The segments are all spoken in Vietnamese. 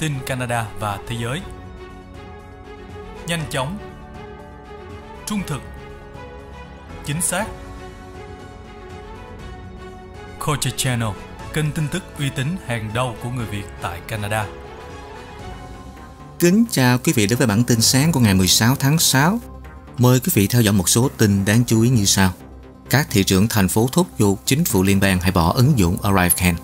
tin Canada và thế giới. Nhanh chóng, trung thực, chính xác. Culture Channel, kênh tin tức uy tín hàng đầu của người Việt tại Canada. Kính chào quý vị đến với bản tin sáng của ngày 16 tháng 6. Mời quý vị theo dõi một số tin đáng chú ý như sau. Các thị trưởng thành phố thúc giục chính phủ liên bang hãy bỏ ứng dụng ArriveCan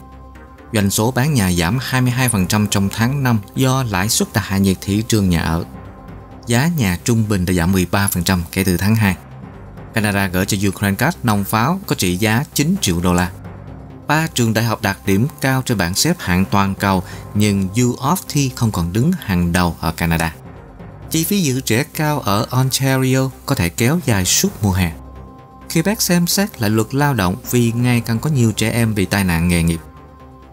doanh số bán nhà giảm 22% trong tháng 5 do lãi suất và hạ nhiệt thị trường nhà ở. Giá nhà trung bình đã giảm 13% kể từ tháng 2. Canada gửi cho Ukraine các nòng pháo có trị giá 9 triệu đô la. Ba trường đại học đạt điểm cao trên bảng xếp hạng toàn cầu nhưng U of T không còn đứng hàng đầu ở Canada. Chi phí giữ trẻ cao ở Ontario có thể kéo dài suốt mùa hè. Quebec xem xét lại luật lao động vì ngày càng có nhiều trẻ em bị tai nạn nghề nghiệp.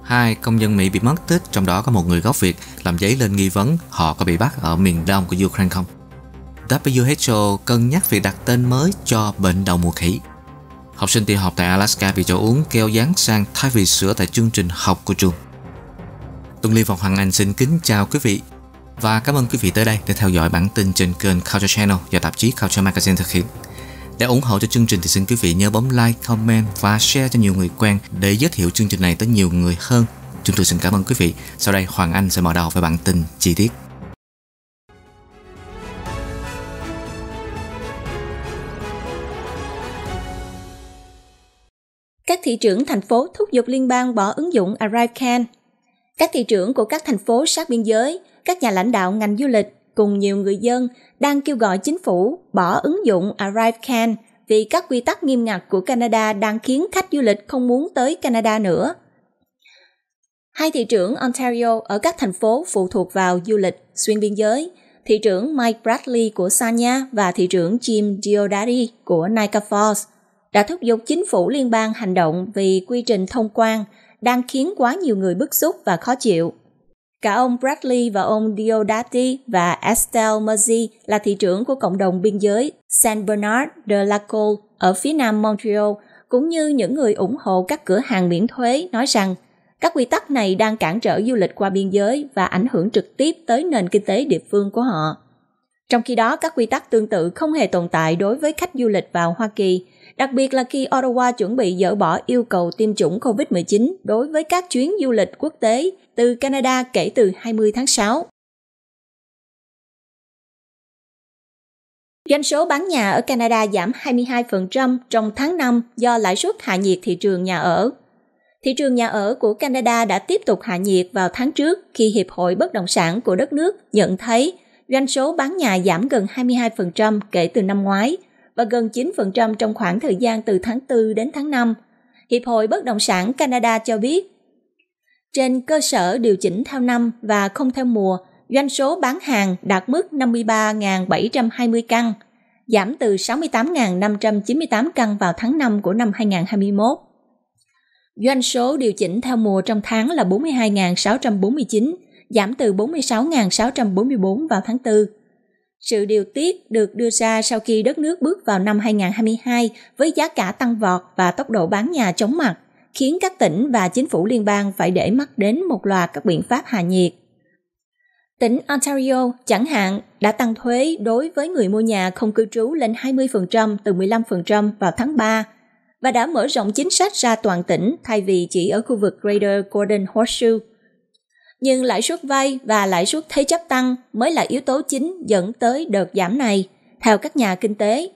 Hai công dân Mỹ bị mất tích, trong đó có một người gốc Việt, làm giấy lên nghi vấn họ có bị bắt ở miền đông của Ukraine không. WHO cân nhắc việc đặt tên mới cho bệnh đầu mùa khỉ. Học sinh tiểu học tại Alaska bị cho uống keo dán sang thay vì sữa tại chương trình học của trường. Tuân Liên và Hoàng Anh xin kính chào quý vị và cảm ơn quý vị tới đây để theo dõi bản tin trên kênh Culture Channel do tạp chí Culture Magazine thực hiện. Để ủng hộ cho chương trình thì xin quý vị nhớ bấm like, comment và share cho nhiều người quen để giới thiệu chương trình này tới nhiều người hơn. Chúng tôi xin cảm ơn quý vị. Sau đây Hoàng Anh sẽ mở đầu với bản tin chi tiết. Các thị trưởng thành phố thúc giục liên bang bỏ ứng dụng ArriveCan. Các thị trưởng của các thành phố sát biên giới, các nhà lãnh đạo ngành du lịch cùng nhiều người dân đang kêu gọi chính phủ bỏ ứng dụng Arrive Can vì các quy tắc nghiêm ngặt của Canada đang khiến khách du lịch không muốn tới Canada nữa. Hai thị trưởng Ontario ở các thành phố phụ thuộc vào du lịch xuyên biên giới, thị trưởng Mike Bradley của Sanya và thị trưởng Jim Diodati của Niagara Falls đã thúc giục chính phủ liên bang hành động vì quy trình thông quan đang khiến quá nhiều người bức xúc và khó chịu. Cả ông Bradley và ông Diodati và Estelle Mercy là thị trưởng của cộng đồng biên giới San Bernard de la Colle ở phía nam Montreal, cũng như những người ủng hộ các cửa hàng miễn thuế nói rằng các quy tắc này đang cản trở du lịch qua biên giới và ảnh hưởng trực tiếp tới nền kinh tế địa phương của họ. Trong khi đó, các quy tắc tương tự không hề tồn tại đối với khách du lịch vào Hoa Kỳ, đặc biệt là khi Ottawa chuẩn bị dỡ bỏ yêu cầu tiêm chủng COVID-19 đối với các chuyến du lịch quốc tế từ Canada kể từ 20 tháng 6. Doanh số bán nhà ở Canada giảm 22% trong tháng 5 do lãi suất hạ nhiệt thị trường nhà ở. Thị trường nhà ở của Canada đã tiếp tục hạ nhiệt vào tháng trước khi Hiệp hội Bất động sản của đất nước nhận thấy doanh số bán nhà giảm gần 22% kể từ năm ngoái – và gần 9% trong khoảng thời gian từ tháng 4 đến tháng 5. Hiệp hội Bất động sản Canada cho biết, trên cơ sở điều chỉnh theo năm và không theo mùa, doanh số bán hàng đạt mức 53.720 căn, giảm từ 68.598 căn vào tháng 5 của năm 2021. Doanh số điều chỉnh theo mùa trong tháng là 42.649, giảm từ 46.644 vào tháng 4 sự điều tiết được đưa ra sau khi đất nước bước vào năm 2022 với giá cả tăng vọt và tốc độ bán nhà chóng mặt, khiến các tỉnh và chính phủ liên bang phải để mắt đến một loạt các biện pháp hạ nhiệt. Tỉnh Ontario chẳng hạn đã tăng thuế đối với người mua nhà không cư trú lên 20% từ 15% vào tháng 3 và đã mở rộng chính sách ra toàn tỉnh thay vì chỉ ở khu vực Greater Golden Horseshoe nhưng lãi suất vay và lãi suất thế chấp tăng mới là yếu tố chính dẫn tới đợt giảm này, theo các nhà kinh tế.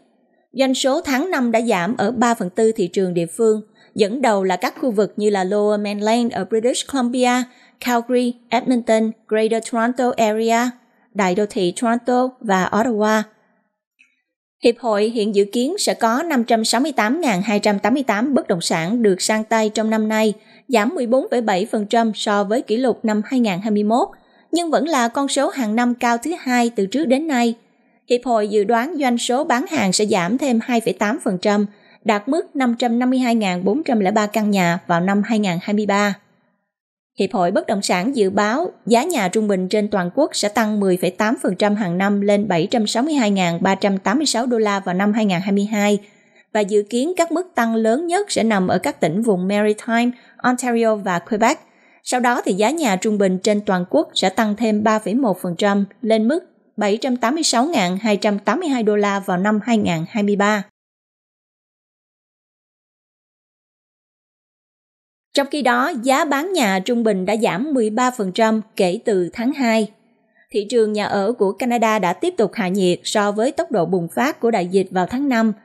Doanh số tháng 5 đã giảm ở 3 phần tư thị trường địa phương, dẫn đầu là các khu vực như là Lower Mainland ở British Columbia, Calgary, Edmonton, Greater Toronto Area, đại đô thị Toronto và Ottawa. Hiệp hội hiện dự kiến sẽ có 568.288 bất động sản được sang tay trong năm nay, giảm 14,7% so với kỷ lục năm 2021, nhưng vẫn là con số hàng năm cao thứ hai từ trước đến nay. Hiệp hội dự đoán doanh số bán hàng sẽ giảm thêm 2,8%, đạt mức 552.403 căn nhà vào năm 2023. Hiệp hội Bất động sản dự báo giá nhà trung bình trên toàn quốc sẽ tăng 10,8% hàng năm lên 762.386 đô la vào năm 2022 và dự kiến các mức tăng lớn nhất sẽ nằm ở các tỉnh vùng Maritime Ontario và Quebec. Sau đó thì giá nhà trung bình trên toàn quốc sẽ tăng thêm 3,1% lên mức 786.282 đô la vào năm 2023. Trong khi đó, giá bán nhà trung bình đã giảm 13% kể từ tháng 2. Thị trường nhà ở của Canada đã tiếp tục hạ nhiệt so với tốc độ bùng phát của đại dịch vào tháng 5 –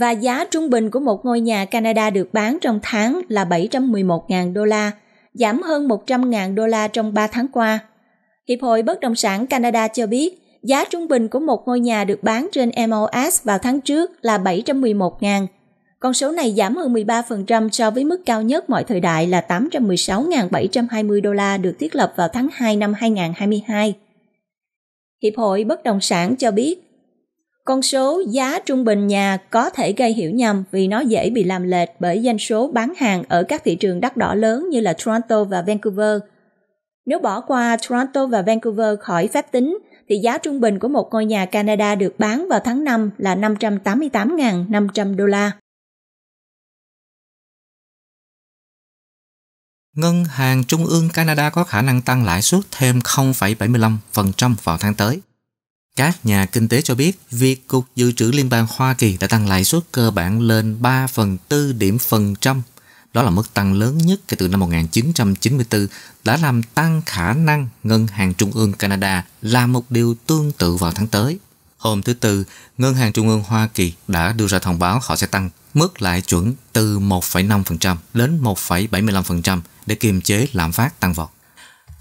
và giá trung bình của một ngôi nhà Canada được bán trong tháng là 711.000 đô la, giảm hơn 100.000 đô la trong 3 tháng qua. Hiệp hội Bất động sản Canada cho biết, giá trung bình của một ngôi nhà được bán trên MOS vào tháng trước là 711.000. Con số này giảm hơn 13% so với mức cao nhất mọi thời đại là 816.720 đô la được thiết lập vào tháng 2 năm 2022. Hiệp hội Bất động sản cho biết, con số giá trung bình nhà có thể gây hiểu nhầm vì nó dễ bị làm lệch bởi doanh số bán hàng ở các thị trường đắt đỏ lớn như là Toronto và Vancouver. Nếu bỏ qua Toronto và Vancouver khỏi phép tính, thì giá trung bình của một ngôi nhà Canada được bán vào tháng 5 là 588.500 đô la. Ngân hàng Trung ương Canada có khả năng tăng lãi suất thêm 0,75% vào tháng tới. Các nhà kinh tế cho biết, việc Cục Dự trữ Liên bang Hoa Kỳ đã tăng lãi suất cơ bản lên 3 phần 4 điểm phần trăm. Đó là mức tăng lớn nhất kể từ năm 1994, đã làm tăng khả năng Ngân hàng Trung ương Canada làm một điều tương tự vào tháng tới. Hôm thứ Tư, Ngân hàng Trung ương Hoa Kỳ đã đưa ra thông báo họ sẽ tăng mức lãi chuẩn từ 1,5% đến 1,75% để kiềm chế lạm phát tăng vọt.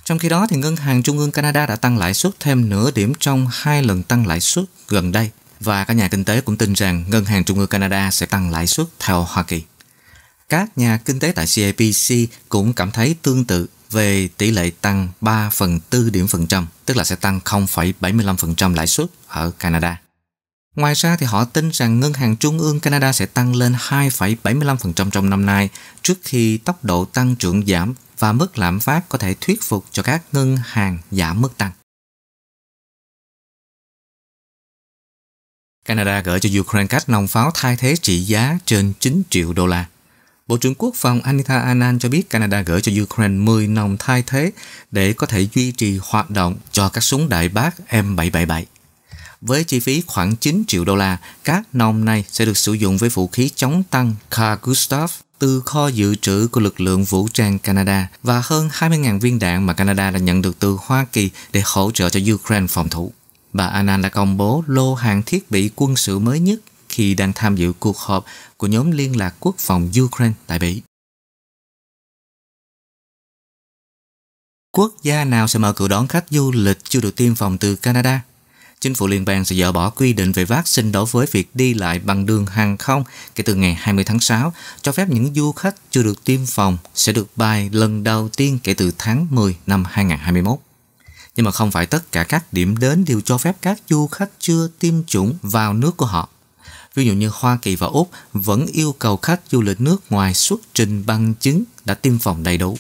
Trong khi đó, thì Ngân hàng Trung ương Canada đã tăng lãi suất thêm nửa điểm trong hai lần tăng lãi suất gần đây và các nhà kinh tế cũng tin rằng Ngân hàng Trung ương Canada sẽ tăng lãi suất theo Hoa Kỳ. Các nhà kinh tế tại CAPC cũng cảm thấy tương tự về tỷ lệ tăng 3 phần 4 điểm phần trăm, tức là sẽ tăng 0,75% lãi suất ở Canada. Ngoài ra thì họ tin rằng Ngân hàng Trung ương Canada sẽ tăng lên 2,75% trong năm nay trước khi tốc độ tăng trưởng giảm và mức lạm phát có thể thuyết phục cho các ngân hàng giảm mức tăng. Canada gửi cho Ukraine các nòng pháo thay thế trị giá trên 9 triệu đô la. Bộ trưởng Quốc phòng Anita Anand cho biết Canada gửi cho Ukraine 10 nòng thay thế để có thể duy trì hoạt động cho các súng đại bác M777. Với chi phí khoảng 9 triệu đô la, các nòng này sẽ được sử dụng với vũ khí chống tăng Carl Gustav từ kho dự trữ của lực lượng vũ trang Canada và hơn 20.000 viên đạn mà Canada đã nhận được từ Hoa Kỳ để hỗ trợ cho Ukraine phòng thủ. Bà Anna đã công bố lô hàng thiết bị quân sự mới nhất khi đang tham dự cuộc họp của nhóm liên lạc quốc phòng Ukraine tại Bỉ. Quốc gia nào sẽ mở cửa đón khách du lịch chưa được tiêm phòng từ Canada? chính phủ liên bang sẽ dỡ bỏ quy định về vaccine đối với việc đi lại bằng đường hàng không kể từ ngày 20 tháng 6, cho phép những du khách chưa được tiêm phòng sẽ được bay lần đầu tiên kể từ tháng 10 năm 2021. Nhưng mà không phải tất cả các điểm đến đều cho phép các du khách chưa tiêm chủng vào nước của họ. Ví dụ như Hoa Kỳ và Úc vẫn yêu cầu khách du lịch nước ngoài xuất trình bằng chứng đã tiêm phòng đầy đủ.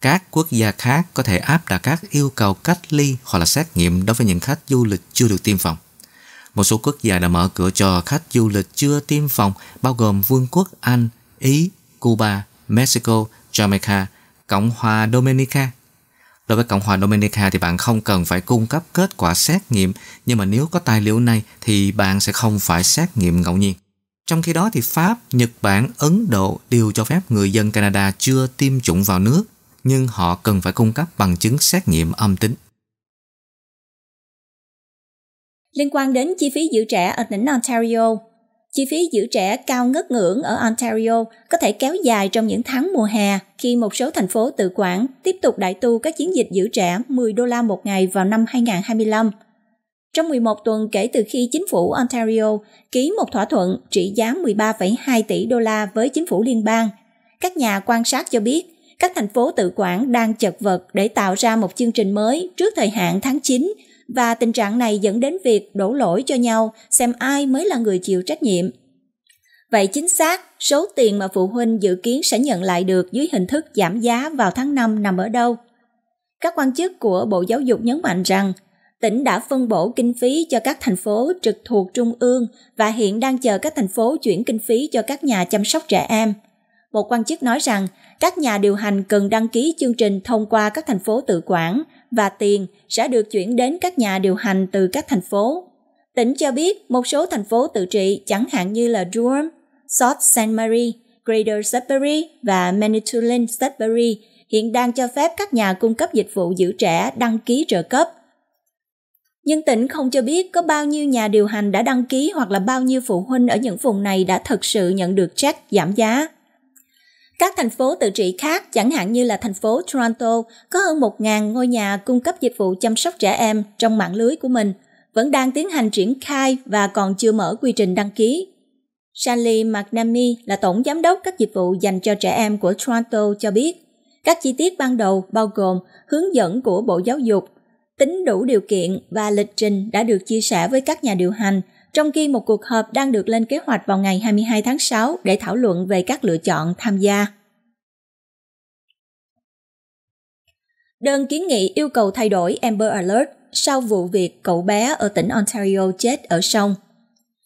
Các quốc gia khác có thể áp đặt các yêu cầu cách ly hoặc là xét nghiệm đối với những khách du lịch chưa được tiêm phòng. Một số quốc gia đã mở cửa cho khách du lịch chưa tiêm phòng bao gồm Vương quốc Anh, Ý, Cuba, Mexico, Jamaica, Cộng hòa Dominica. Đối với Cộng hòa Dominica thì bạn không cần phải cung cấp kết quả xét nghiệm, nhưng mà nếu có tài liệu này thì bạn sẽ không phải xét nghiệm ngẫu nhiên. Trong khi đó thì Pháp, Nhật Bản, Ấn Độ đều cho phép người dân Canada chưa tiêm chủng vào nước nhưng họ cần phải cung cấp bằng chứng xét nghiệm âm tính. Liên quan đến chi phí giữ trẻ ở tỉnh Ontario, chi phí giữ trẻ cao ngất ngưỡng ở Ontario có thể kéo dài trong những tháng mùa hè khi một số thành phố tự quản tiếp tục đại tu các chiến dịch giữ trẻ 10 đô la một ngày vào năm 2025. Trong 11 tuần kể từ khi chính phủ Ontario ký một thỏa thuận trị giá 13,2 tỷ đô la với chính phủ liên bang, các nhà quan sát cho biết các thành phố tự quản đang chật vật để tạo ra một chương trình mới trước thời hạn tháng 9 và tình trạng này dẫn đến việc đổ lỗi cho nhau xem ai mới là người chịu trách nhiệm. Vậy chính xác, số tiền mà phụ huynh dự kiến sẽ nhận lại được dưới hình thức giảm giá vào tháng 5 nằm ở đâu? Các quan chức của Bộ Giáo dục nhấn mạnh rằng tỉnh đã phân bổ kinh phí cho các thành phố trực thuộc trung ương và hiện đang chờ các thành phố chuyển kinh phí cho các nhà chăm sóc trẻ em – một quan chức nói rằng các nhà điều hành cần đăng ký chương trình thông qua các thành phố tự quản và tiền sẽ được chuyển đến các nhà điều hành từ các thành phố. Tỉnh cho biết một số thành phố tự trị chẳng hạn như là Durham, South St. Mary, Greater Sudbury và Manitoulin Sudbury hiện đang cho phép các nhà cung cấp dịch vụ giữ trẻ đăng ký trợ cấp. Nhưng tỉnh không cho biết có bao nhiêu nhà điều hành đã đăng ký hoặc là bao nhiêu phụ huynh ở những vùng này đã thật sự nhận được check giảm giá. Các thành phố tự trị khác, chẳng hạn như là thành phố Toronto, có hơn 1.000 ngôi nhà cung cấp dịch vụ chăm sóc trẻ em trong mạng lưới của mình, vẫn đang tiến hành triển khai và còn chưa mở quy trình đăng ký. Sally McNamee là tổng giám đốc các dịch vụ dành cho trẻ em của Toronto cho biết, các chi tiết ban đầu bao gồm hướng dẫn của Bộ Giáo dục, tính đủ điều kiện và lịch trình đã được chia sẻ với các nhà điều hành trong khi một cuộc họp đang được lên kế hoạch vào ngày 22 tháng 6 để thảo luận về các lựa chọn tham gia. Đơn kiến nghị yêu cầu thay đổi Amber Alert sau vụ việc cậu bé ở tỉnh Ontario chết ở sông.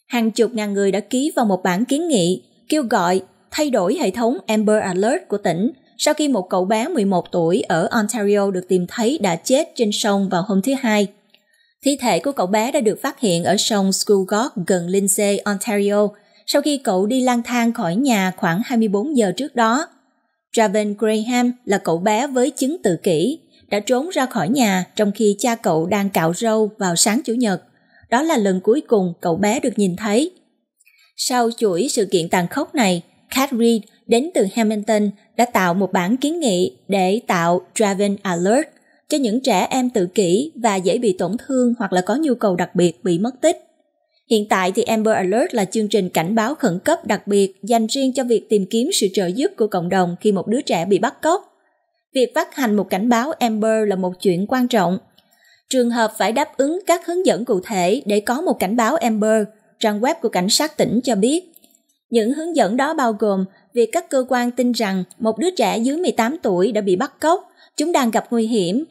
Hàng chục ngàn người đã ký vào một bản kiến nghị kêu gọi thay đổi hệ thống Amber Alert của tỉnh sau khi một cậu bé 11 tuổi ở Ontario được tìm thấy đã chết trên sông vào hôm thứ Hai – Thi thể của cậu bé đã được phát hiện ở sông Skugog gần Lindsay, Ontario, sau khi cậu đi lang thang khỏi nhà khoảng 24 giờ trước đó. Draven Graham là cậu bé với chứng tự kỷ, đã trốn ra khỏi nhà trong khi cha cậu đang cạo râu vào sáng Chủ nhật. Đó là lần cuối cùng cậu bé được nhìn thấy. Sau chuỗi sự kiện tàn khốc này, Cat Reed đến từ Hamilton đã tạo một bản kiến nghị để tạo Draven Alert cho những trẻ em tự kỷ và dễ bị tổn thương hoặc là có nhu cầu đặc biệt bị mất tích. Hiện tại thì Amber Alert là chương trình cảnh báo khẩn cấp đặc biệt dành riêng cho việc tìm kiếm sự trợ giúp của cộng đồng khi một đứa trẻ bị bắt cóc. Việc phát hành một cảnh báo Amber là một chuyện quan trọng. Trường hợp phải đáp ứng các hướng dẫn cụ thể để có một cảnh báo Amber, trang web của cảnh sát tỉnh cho biết. Những hướng dẫn đó bao gồm việc các cơ quan tin rằng một đứa trẻ dưới 18 tuổi đã bị bắt cóc chúng đang gặp nguy hiểm.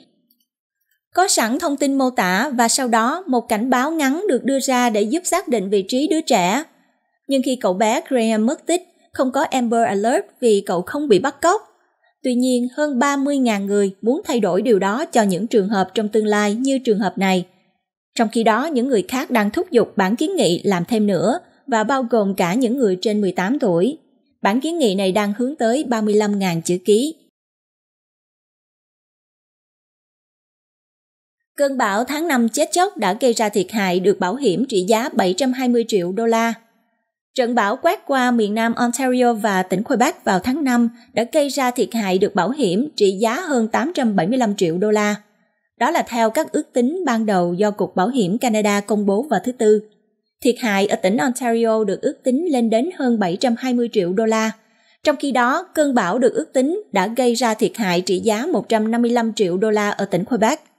Có sẵn thông tin mô tả và sau đó một cảnh báo ngắn được đưa ra để giúp xác định vị trí đứa trẻ. Nhưng khi cậu bé Graham mất tích, không có Amber Alert vì cậu không bị bắt cóc. Tuy nhiên, hơn 30.000 người muốn thay đổi điều đó cho những trường hợp trong tương lai như trường hợp này. Trong khi đó, những người khác đang thúc giục bản kiến nghị làm thêm nữa và bao gồm cả những người trên 18 tuổi. Bản kiến nghị này đang hướng tới 35.000 chữ ký. Cơn bão tháng 5 chết chóc đã gây ra thiệt hại được bảo hiểm trị giá 720 triệu đô la. Trận bão quét qua miền nam Ontario và tỉnh Quebec vào tháng 5 đã gây ra thiệt hại được bảo hiểm trị giá hơn 875 triệu đô la. Đó là theo các ước tính ban đầu do Cục Bảo hiểm Canada công bố vào thứ Tư. Thiệt hại ở tỉnh Ontario được ước tính lên đến hơn 720 triệu đô la. Trong khi đó, cơn bão được ước tính đã gây ra thiệt hại trị giá 155 triệu đô la ở tỉnh Quebec –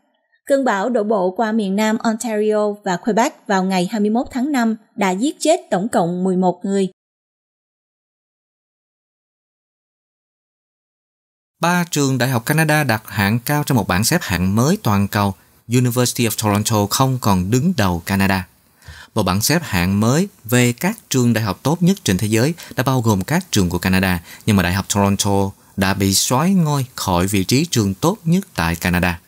Cơn bão đổ bộ qua miền nam Ontario và Quebec vào ngày 21 tháng 5 đã giết chết tổng cộng 11 người. Ba trường đại học Canada đặt hạng cao trong một bảng xếp hạng mới toàn cầu. University of Toronto không còn đứng đầu Canada. Một bảng xếp hạng mới về các trường đại học tốt nhất trên thế giới đã bao gồm các trường của Canada, nhưng mà Đại học Toronto đã bị xoáy ngôi khỏi vị trí trường tốt nhất tại Canada.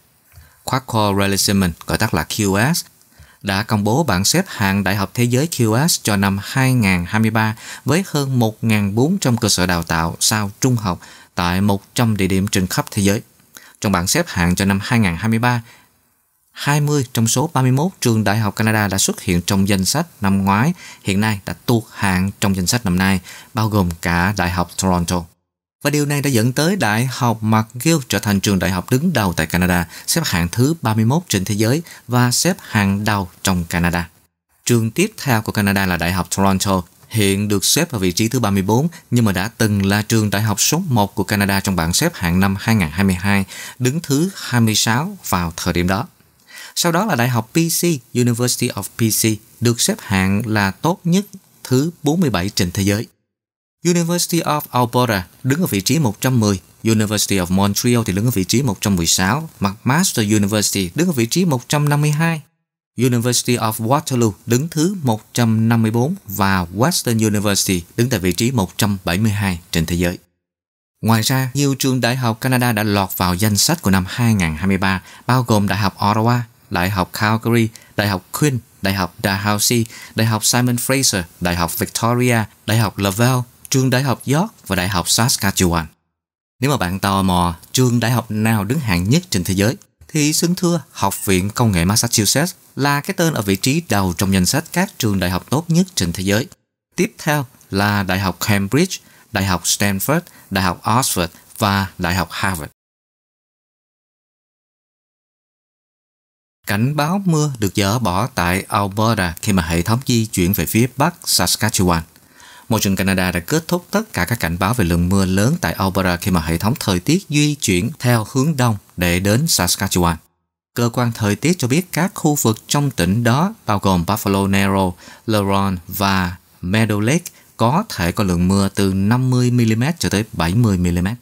Qualcomm Relation, gọi tắt là QS, đã công bố bảng xếp hạng Đại học Thế giới QS cho năm 2023 với hơn 1.400 cơ sở đào tạo sau trung học tại 100 địa điểm trên khắp thế giới. Trong bảng xếp hạng cho năm 2023, 20 trong số 31 trường đại học Canada đã xuất hiện trong danh sách năm ngoái, hiện nay đã tuột hạng trong danh sách năm nay, bao gồm cả Đại học Toronto. Và điều này đã dẫn tới Đại học McGill trở thành trường đại học đứng đầu tại Canada, xếp hạng thứ 31 trên thế giới và xếp hạng đầu trong Canada. Trường tiếp theo của Canada là Đại học Toronto, hiện được xếp ở vị trí thứ 34 nhưng mà đã từng là trường đại học số 1 của Canada trong bảng xếp hạng năm 2022, đứng thứ 26 vào thời điểm đó. Sau đó là Đại học PC, University of PC, được xếp hạng là tốt nhất thứ 47 trên thế giới. University of Alberta đứng ở vị trí 110, University of Montreal thì đứng ở vị trí 116, McMaster University đứng ở vị trí 152. University of Waterloo đứng thứ 154 và Western University đứng tại vị trí 172 trên thế giới. Ngoài ra, nhiều trường đại học Canada đã lọt vào danh sách của năm 2023, bao gồm Đại học Ottawa, Đại học Calgary, Đại học Queen, Đại học Dalhousie, Đại học Simon Fraser, Đại học Victoria, Đại học Laval, trường đại học York và đại học Saskatchewan. Nếu mà bạn tò mò trường đại học nào đứng hạng nhất trên thế giới, thì xin thưa Học viện Công nghệ Massachusetts là cái tên ở vị trí đầu trong danh sách các trường đại học tốt nhất trên thế giới. Tiếp theo là Đại học Cambridge, Đại học Stanford, Đại học Oxford và Đại học Harvard. Cảnh báo mưa được dỡ bỏ tại Alberta khi mà hệ thống di chuyển về phía bắc Saskatchewan. Môi trường Canada đã kết thúc tất cả các cảnh báo về lượng mưa lớn tại Alberta khi mà hệ thống thời tiết di chuyển theo hướng đông để đến Saskatchewan. Cơ quan thời tiết cho biết các khu vực trong tỉnh đó bao gồm Buffalo Narrow, Laron và Meadow Lake có thể có lượng mưa từ 50mm cho tới 70mm.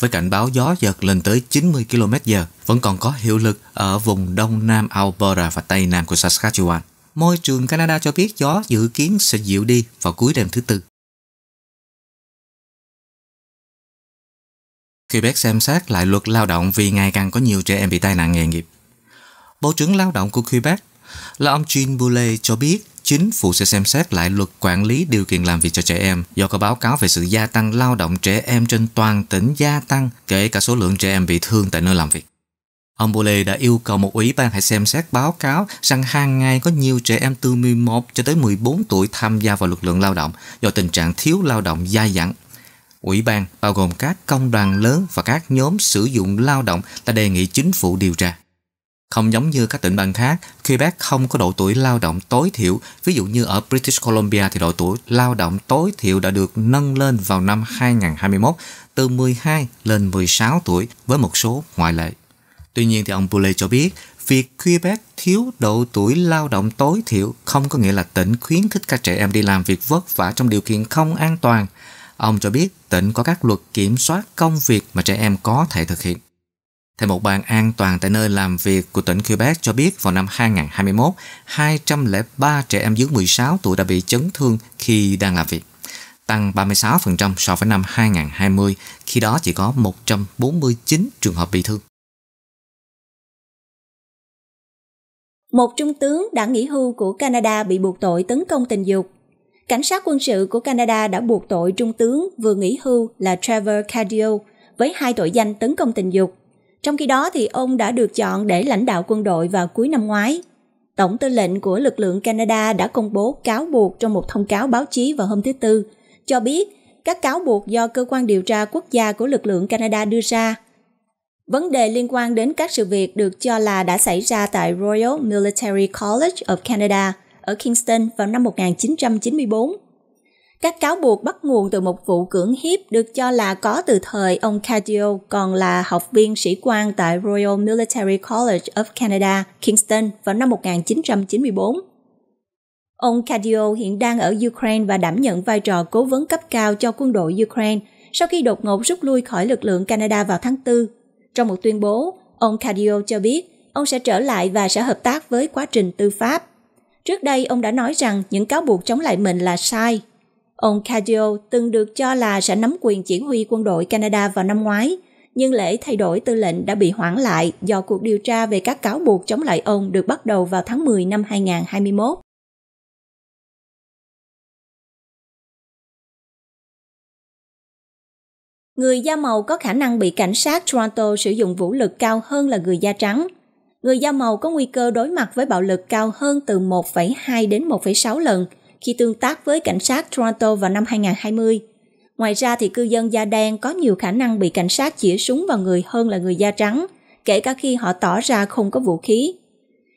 Với cảnh báo gió giật lên tới 90 km h vẫn còn có hiệu lực ở vùng đông nam Alberta và tây nam của Saskatchewan môi trường Canada cho biết gió dự kiến sẽ dịu đi vào cuối đêm thứ tư. Quebec xem xét lại luật lao động vì ngày càng có nhiều trẻ em bị tai nạn nghề nghiệp. Bộ trưởng lao động của Quebec là ông Jean boulay cho biết chính phủ sẽ xem xét lại luật quản lý điều kiện làm việc cho trẻ em do có báo cáo về sự gia tăng lao động trẻ em trên toàn tỉnh gia tăng kể cả số lượng trẻ em bị thương tại nơi làm việc. Ông Bole đã yêu cầu một ủy ban hãy xem xét báo cáo rằng hàng ngày có nhiều trẻ em từ 11 cho tới 14 tuổi tham gia vào lực lượng lao động do tình trạng thiếu lao động dai dẳng. Ủy ban bao gồm các công đoàn lớn và các nhóm sử dụng lao động đã đề nghị chính phủ điều tra. Không giống như các tỉnh bang khác, Quebec không có độ tuổi lao động tối thiểu. Ví dụ như ở British Columbia thì độ tuổi lao động tối thiểu đã được nâng lên vào năm 2021 từ 12 lên 16 tuổi với một số ngoại lệ. Tuy nhiên thì ông Boulay cho biết, việc Quebec thiếu độ tuổi lao động tối thiểu không có nghĩa là tỉnh khuyến khích các trẻ em đi làm việc vất vả trong điều kiện không an toàn. Ông cho biết tỉnh có các luật kiểm soát công việc mà trẻ em có thể thực hiện. Theo một ban an toàn tại nơi làm việc của tỉnh Quebec cho biết vào năm 2021, 203 trẻ em dưới 16 tuổi đã bị chấn thương khi đang làm việc, tăng 36% so với năm 2020, khi đó chỉ có 149 trường hợp bị thương. một trung tướng đã nghỉ hưu của Canada bị buộc tội tấn công tình dục. Cảnh sát quân sự của Canada đã buộc tội trung tướng vừa nghỉ hưu là Trevor Cardio với hai tội danh tấn công tình dục. Trong khi đó thì ông đã được chọn để lãnh đạo quân đội vào cuối năm ngoái. Tổng tư lệnh của lực lượng Canada đã công bố cáo buộc trong một thông cáo báo chí vào hôm thứ Tư, cho biết các cáo buộc do cơ quan điều tra quốc gia của lực lượng Canada đưa ra Vấn đề liên quan đến các sự việc được cho là đã xảy ra tại Royal Military College of Canada ở Kingston vào năm 1994. Các cáo buộc bắt nguồn từ một vụ cưỡng hiếp được cho là có từ thời ông Cadio còn là học viên sĩ quan tại Royal Military College of Canada, Kingston vào năm 1994. Ông Cadio hiện đang ở Ukraine và đảm nhận vai trò cố vấn cấp cao cho quân đội Ukraine sau khi đột ngột rút lui khỏi lực lượng Canada vào tháng 4 trong một tuyên bố, ông Cadio cho biết ông sẽ trở lại và sẽ hợp tác với quá trình tư pháp. Trước đây, ông đã nói rằng những cáo buộc chống lại mình là sai. Ông Cadio từng được cho là sẽ nắm quyền chỉ huy quân đội Canada vào năm ngoái, nhưng lễ thay đổi tư lệnh đã bị hoãn lại do cuộc điều tra về các cáo buộc chống lại ông được bắt đầu vào tháng 10 năm 2021. người da màu có khả năng bị cảnh sát Toronto sử dụng vũ lực cao hơn là người da trắng. Người da màu có nguy cơ đối mặt với bạo lực cao hơn từ 1,2 đến 1,6 lần khi tương tác với cảnh sát Toronto vào năm 2020. Ngoài ra thì cư dân da đen có nhiều khả năng bị cảnh sát chĩa súng vào người hơn là người da trắng, kể cả khi họ tỏ ra không có vũ khí.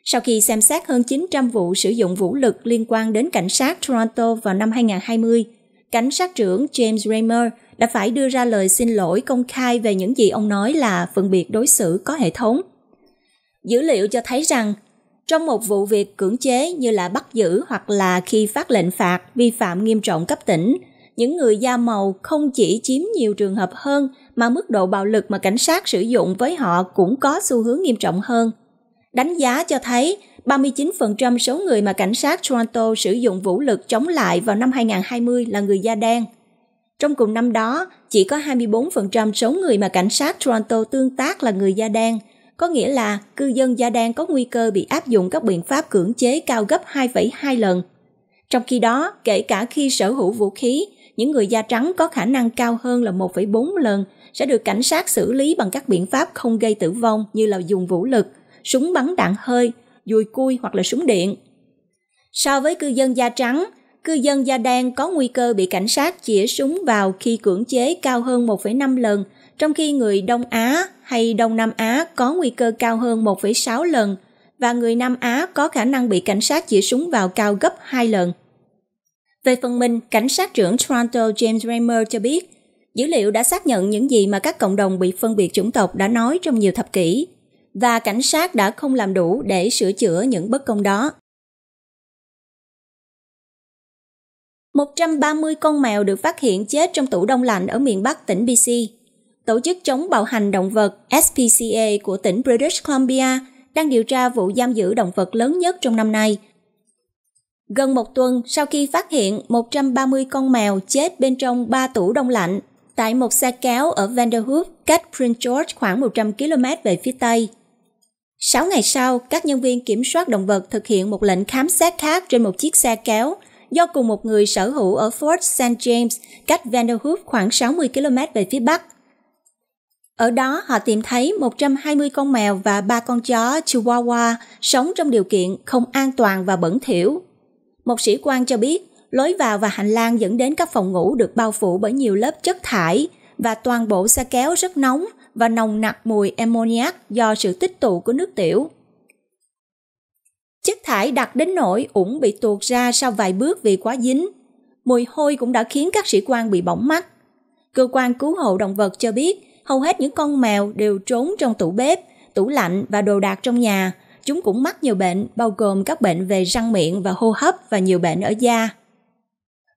Sau khi xem xét hơn 900 vụ sử dụng vũ lực liên quan đến cảnh sát Toronto vào năm 2020, cảnh sát trưởng James Raymer đã phải đưa ra lời xin lỗi công khai về những gì ông nói là phân biệt đối xử có hệ thống. Dữ liệu cho thấy rằng, trong một vụ việc cưỡng chế như là bắt giữ hoặc là khi phát lệnh phạt vi phạm nghiêm trọng cấp tỉnh, những người da màu không chỉ chiếm nhiều trường hợp hơn mà mức độ bạo lực mà cảnh sát sử dụng với họ cũng có xu hướng nghiêm trọng hơn. Đánh giá cho thấy 39% số người mà cảnh sát Toronto sử dụng vũ lực chống lại vào năm 2020 là người da đen – trong cùng năm đó, chỉ có 24% số người mà cảnh sát Toronto tương tác là người da đen, có nghĩa là cư dân da đen có nguy cơ bị áp dụng các biện pháp cưỡng chế cao gấp 2,2 lần. Trong khi đó, kể cả khi sở hữu vũ khí, những người da trắng có khả năng cao hơn là 1,4 lần sẽ được cảnh sát xử lý bằng các biện pháp không gây tử vong như là dùng vũ lực, súng bắn đạn hơi, dùi cui hoặc là súng điện. So với cư dân da trắng, cư dân da đen có nguy cơ bị cảnh sát chĩa súng vào khi cưỡng chế cao hơn 1,5 lần, trong khi người Đông Á hay Đông Nam Á có nguy cơ cao hơn 1,6 lần và người Nam Á có khả năng bị cảnh sát chĩa súng vào cao gấp 2 lần. Về phần mình, cảnh sát trưởng Toronto James Raymer cho biết, dữ liệu đã xác nhận những gì mà các cộng đồng bị phân biệt chủng tộc đã nói trong nhiều thập kỷ, và cảnh sát đã không làm đủ để sửa chữa những bất công đó. 130 con mèo được phát hiện chết trong tủ đông lạnh ở miền Bắc tỉnh BC. Tổ chức chống bạo hành động vật SPCA của tỉnh British Columbia đang điều tra vụ giam giữ động vật lớn nhất trong năm nay. Gần một tuần sau khi phát hiện 130 con mèo chết bên trong ba tủ đông lạnh tại một xe kéo ở Vanderhoof cách Prince George khoảng 100 km về phía Tây. Sáu ngày sau, các nhân viên kiểm soát động vật thực hiện một lệnh khám xét khác trên một chiếc xe kéo – do cùng một người sở hữu ở Fort St. James, cách Vanderhoof khoảng 60 km về phía bắc. Ở đó họ tìm thấy 120 con mèo và ba con chó Chihuahua sống trong điều kiện không an toàn và bẩn thỉu. Một sĩ quan cho biết, lối vào và hành lang dẫn đến các phòng ngủ được bao phủ bởi nhiều lớp chất thải và toàn bộ xe kéo rất nóng và nồng nặc mùi ammoniac do sự tích tụ của nước tiểu thải đặt đến nỗi ủng bị tuột ra sau vài bước vì quá dính. Mùi hôi cũng đã khiến các sĩ quan bị bỏng mắt. Cơ quan cứu hộ động vật cho biết, hầu hết những con mèo đều trốn trong tủ bếp, tủ lạnh và đồ đạc trong nhà. Chúng cũng mắc nhiều bệnh, bao gồm các bệnh về răng miệng và hô hấp và nhiều bệnh ở da.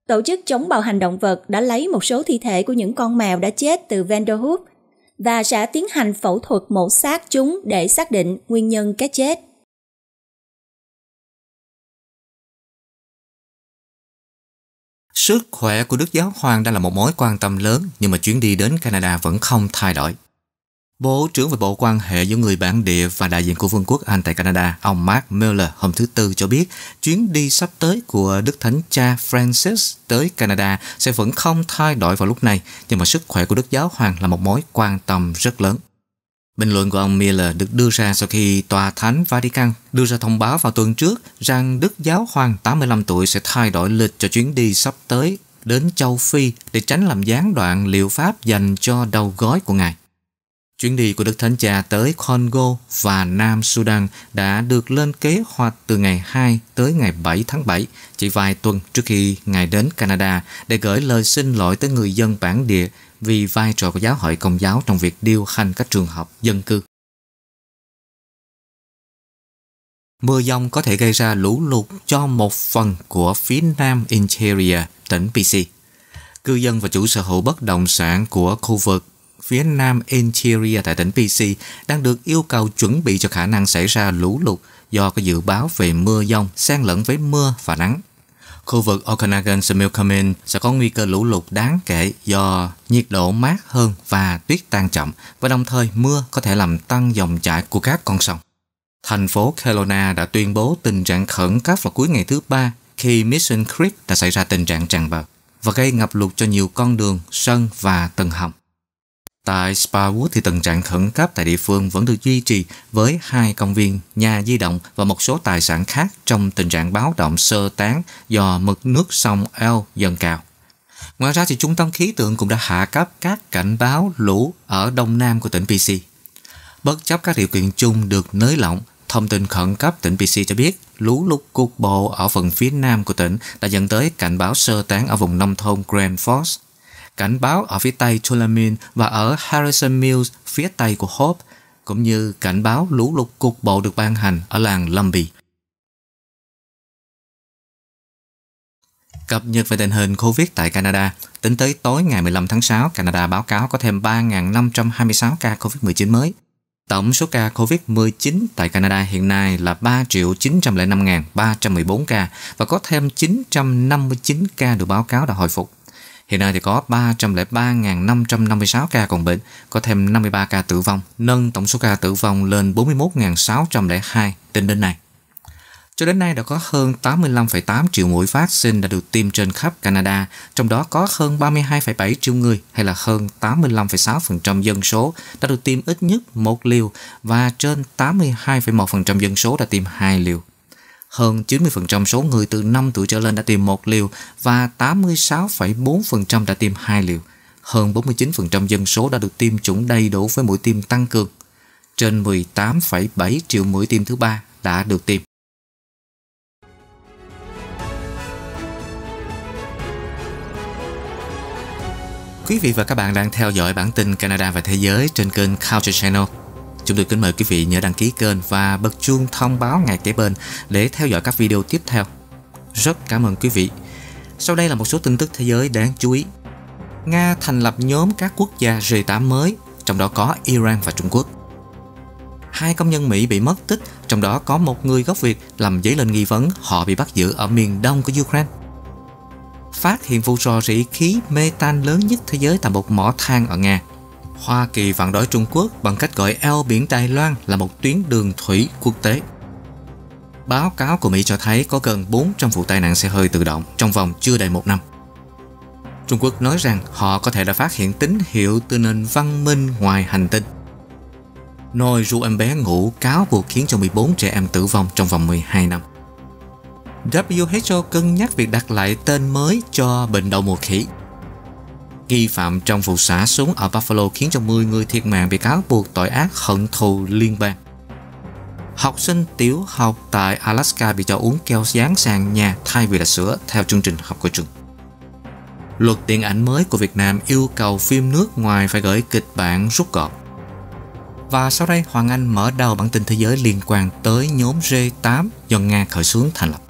Tổ chức chống bạo hành động vật đã lấy một số thi thể của những con mèo đã chết từ Vanderhoof và sẽ tiến hành phẫu thuật mổ xác chúng để xác định nguyên nhân cái chết. Sức khỏe của Đức Giáo Hoàng đang là một mối quan tâm lớn nhưng mà chuyến đi đến Canada vẫn không thay đổi. Bộ trưởng về Bộ quan hệ giữa người bản địa và đại diện của Vương quốc Anh tại Canada, ông Mark Miller hôm thứ Tư cho biết chuyến đi sắp tới của Đức Thánh Cha Francis tới Canada sẽ vẫn không thay đổi vào lúc này, nhưng mà sức khỏe của Đức Giáo Hoàng là một mối quan tâm rất lớn. Bình luận của ông Miller được đưa ra sau khi Tòa Thánh Vatican đưa ra thông báo vào tuần trước rằng Đức Giáo Hoàng 85 tuổi sẽ thay đổi lịch cho chuyến đi sắp tới đến châu Phi để tránh làm gián đoạn liệu pháp dành cho đầu gói của Ngài. Chuyến đi của Đức Thánh Cha tới Congo và Nam Sudan đã được lên kế hoạch từ ngày 2 tới ngày 7 tháng 7, chỉ vài tuần trước khi Ngài đến Canada để gửi lời xin lỗi tới người dân bản địa vì vai trò của giáo hội Công giáo trong việc điều hành các trường học dân cư. Mưa dông có thể gây ra lũ lụt cho một phần của phía nam Interior, tỉnh BC. Cư dân và chủ sở hữu bất động sản của khu vực phía nam Interior tại tỉnh BC đang được yêu cầu chuẩn bị cho khả năng xảy ra lũ lụt do có dự báo về mưa dông xen lẫn với mưa và nắng khu vực Okanagan Similkameen sẽ có nguy cơ lũ lụt đáng kể do nhiệt độ mát hơn và tuyết tan chậm và đồng thời mưa có thể làm tăng dòng chảy của các con sông. Thành phố Kelowna đã tuyên bố tình trạng khẩn cấp vào cuối ngày thứ ba khi Mission Creek đã xảy ra tình trạng tràn bờ và gây ngập lụt cho nhiều con đường, sân và tầng hầm. Tại Sparwood thì tình trạng khẩn cấp tại địa phương vẫn được duy trì với hai công viên, nhà di động và một số tài sản khác trong tình trạng báo động sơ tán do mực nước sông El dâng cao. Ngoài ra thì trung tâm khí tượng cũng đã hạ cấp các cảnh báo lũ ở đông nam của tỉnh PC. Bất chấp các điều kiện chung được nới lỏng, thông tin khẩn cấp tỉnh PC cho biết lũ lụt cục bộ ở phần phía nam của tỉnh đã dẫn tới cảnh báo sơ tán ở vùng nông thôn Grand Forks cảnh báo ở phía tây Tulamine và ở Harrison Mills phía tây của Hope, cũng như cảnh báo lũ lụt cục bộ được ban hành ở làng Lumbee. Cập nhật về tình hình COVID tại Canada, tính tới tối ngày 15 tháng 6, Canada báo cáo có thêm 3.526 ca COVID-19 mới. Tổng số ca COVID-19 tại Canada hiện nay là 3.905.314 ca và có thêm 959 ca được báo cáo đã hồi phục. Hiện nay thì có 303.556 ca còn bệnh, có thêm 53 ca tử vong, nâng tổng số ca tử vong lên 41.602 tính đến nay. Cho đến nay đã có hơn 85,8 triệu mũi vaccine đã được tiêm trên khắp Canada, trong đó có hơn 32,7 triệu người hay là hơn 85,6% dân số đã được tiêm ít nhất một liều và trên 82,1% dân số đã tiêm hai liều hơn 90% số người từ 5 tuổi trở lên đã tiêm một liều và 86,4% đã tiêm hai liều. Hơn 49% dân số đã được tiêm chủng đầy đủ với mũi tiêm tăng cường. Trên 18,7 triệu mũi tiêm thứ ba đã được tiêm. Quý vị và các bạn đang theo dõi bản tin Canada và Thế giới trên kênh Culture Channel. Chúng tôi kính mời quý vị nhớ đăng ký kênh và bật chuông thông báo ngay kế bên để theo dõi các video tiếp theo. Rất cảm ơn quý vị. Sau đây là một số tin tức thế giới đáng chú ý. Nga thành lập nhóm các quốc gia G8 mới, trong đó có Iran và Trung Quốc. Hai công nhân Mỹ bị mất tích, trong đó có một người gốc Việt làm dấy lên nghi vấn họ bị bắt giữ ở miền đông của Ukraine. Phát hiện vụ rò rỉ khí metan lớn nhất thế giới tại một mỏ than ở Nga. Hoa Kỳ phản đối Trung Quốc bằng cách gọi eo biển Đài Loan là một tuyến đường thủy quốc tế. Báo cáo của Mỹ cho thấy có gần 400 vụ tai nạn xe hơi tự động trong vòng chưa đầy một năm. Trung Quốc nói rằng họ có thể đã phát hiện tín hiệu từ nền văn minh ngoài hành tinh. Nồi ru em bé ngủ cáo buộc khiến cho 14 trẻ em tử vong trong vòng 12 năm. WHO cân nhắc việc đặt lại tên mới cho bệnh đậu mùa khỉ Nghi phạm trong vụ xả súng ở Buffalo khiến cho 10 người thiệt mạng bị cáo buộc tội ác hận thù liên bang. Học sinh tiểu học tại Alaska bị cho uống keo dán sàn nhà thay vì là sữa theo chương trình học của trường. Luật điện ảnh mới của Việt Nam yêu cầu phim nước ngoài phải gửi kịch bản rút gọn. Và sau đây Hoàng Anh mở đầu bản tin thế giới liên quan tới nhóm G8 do Nga khởi xướng thành lập.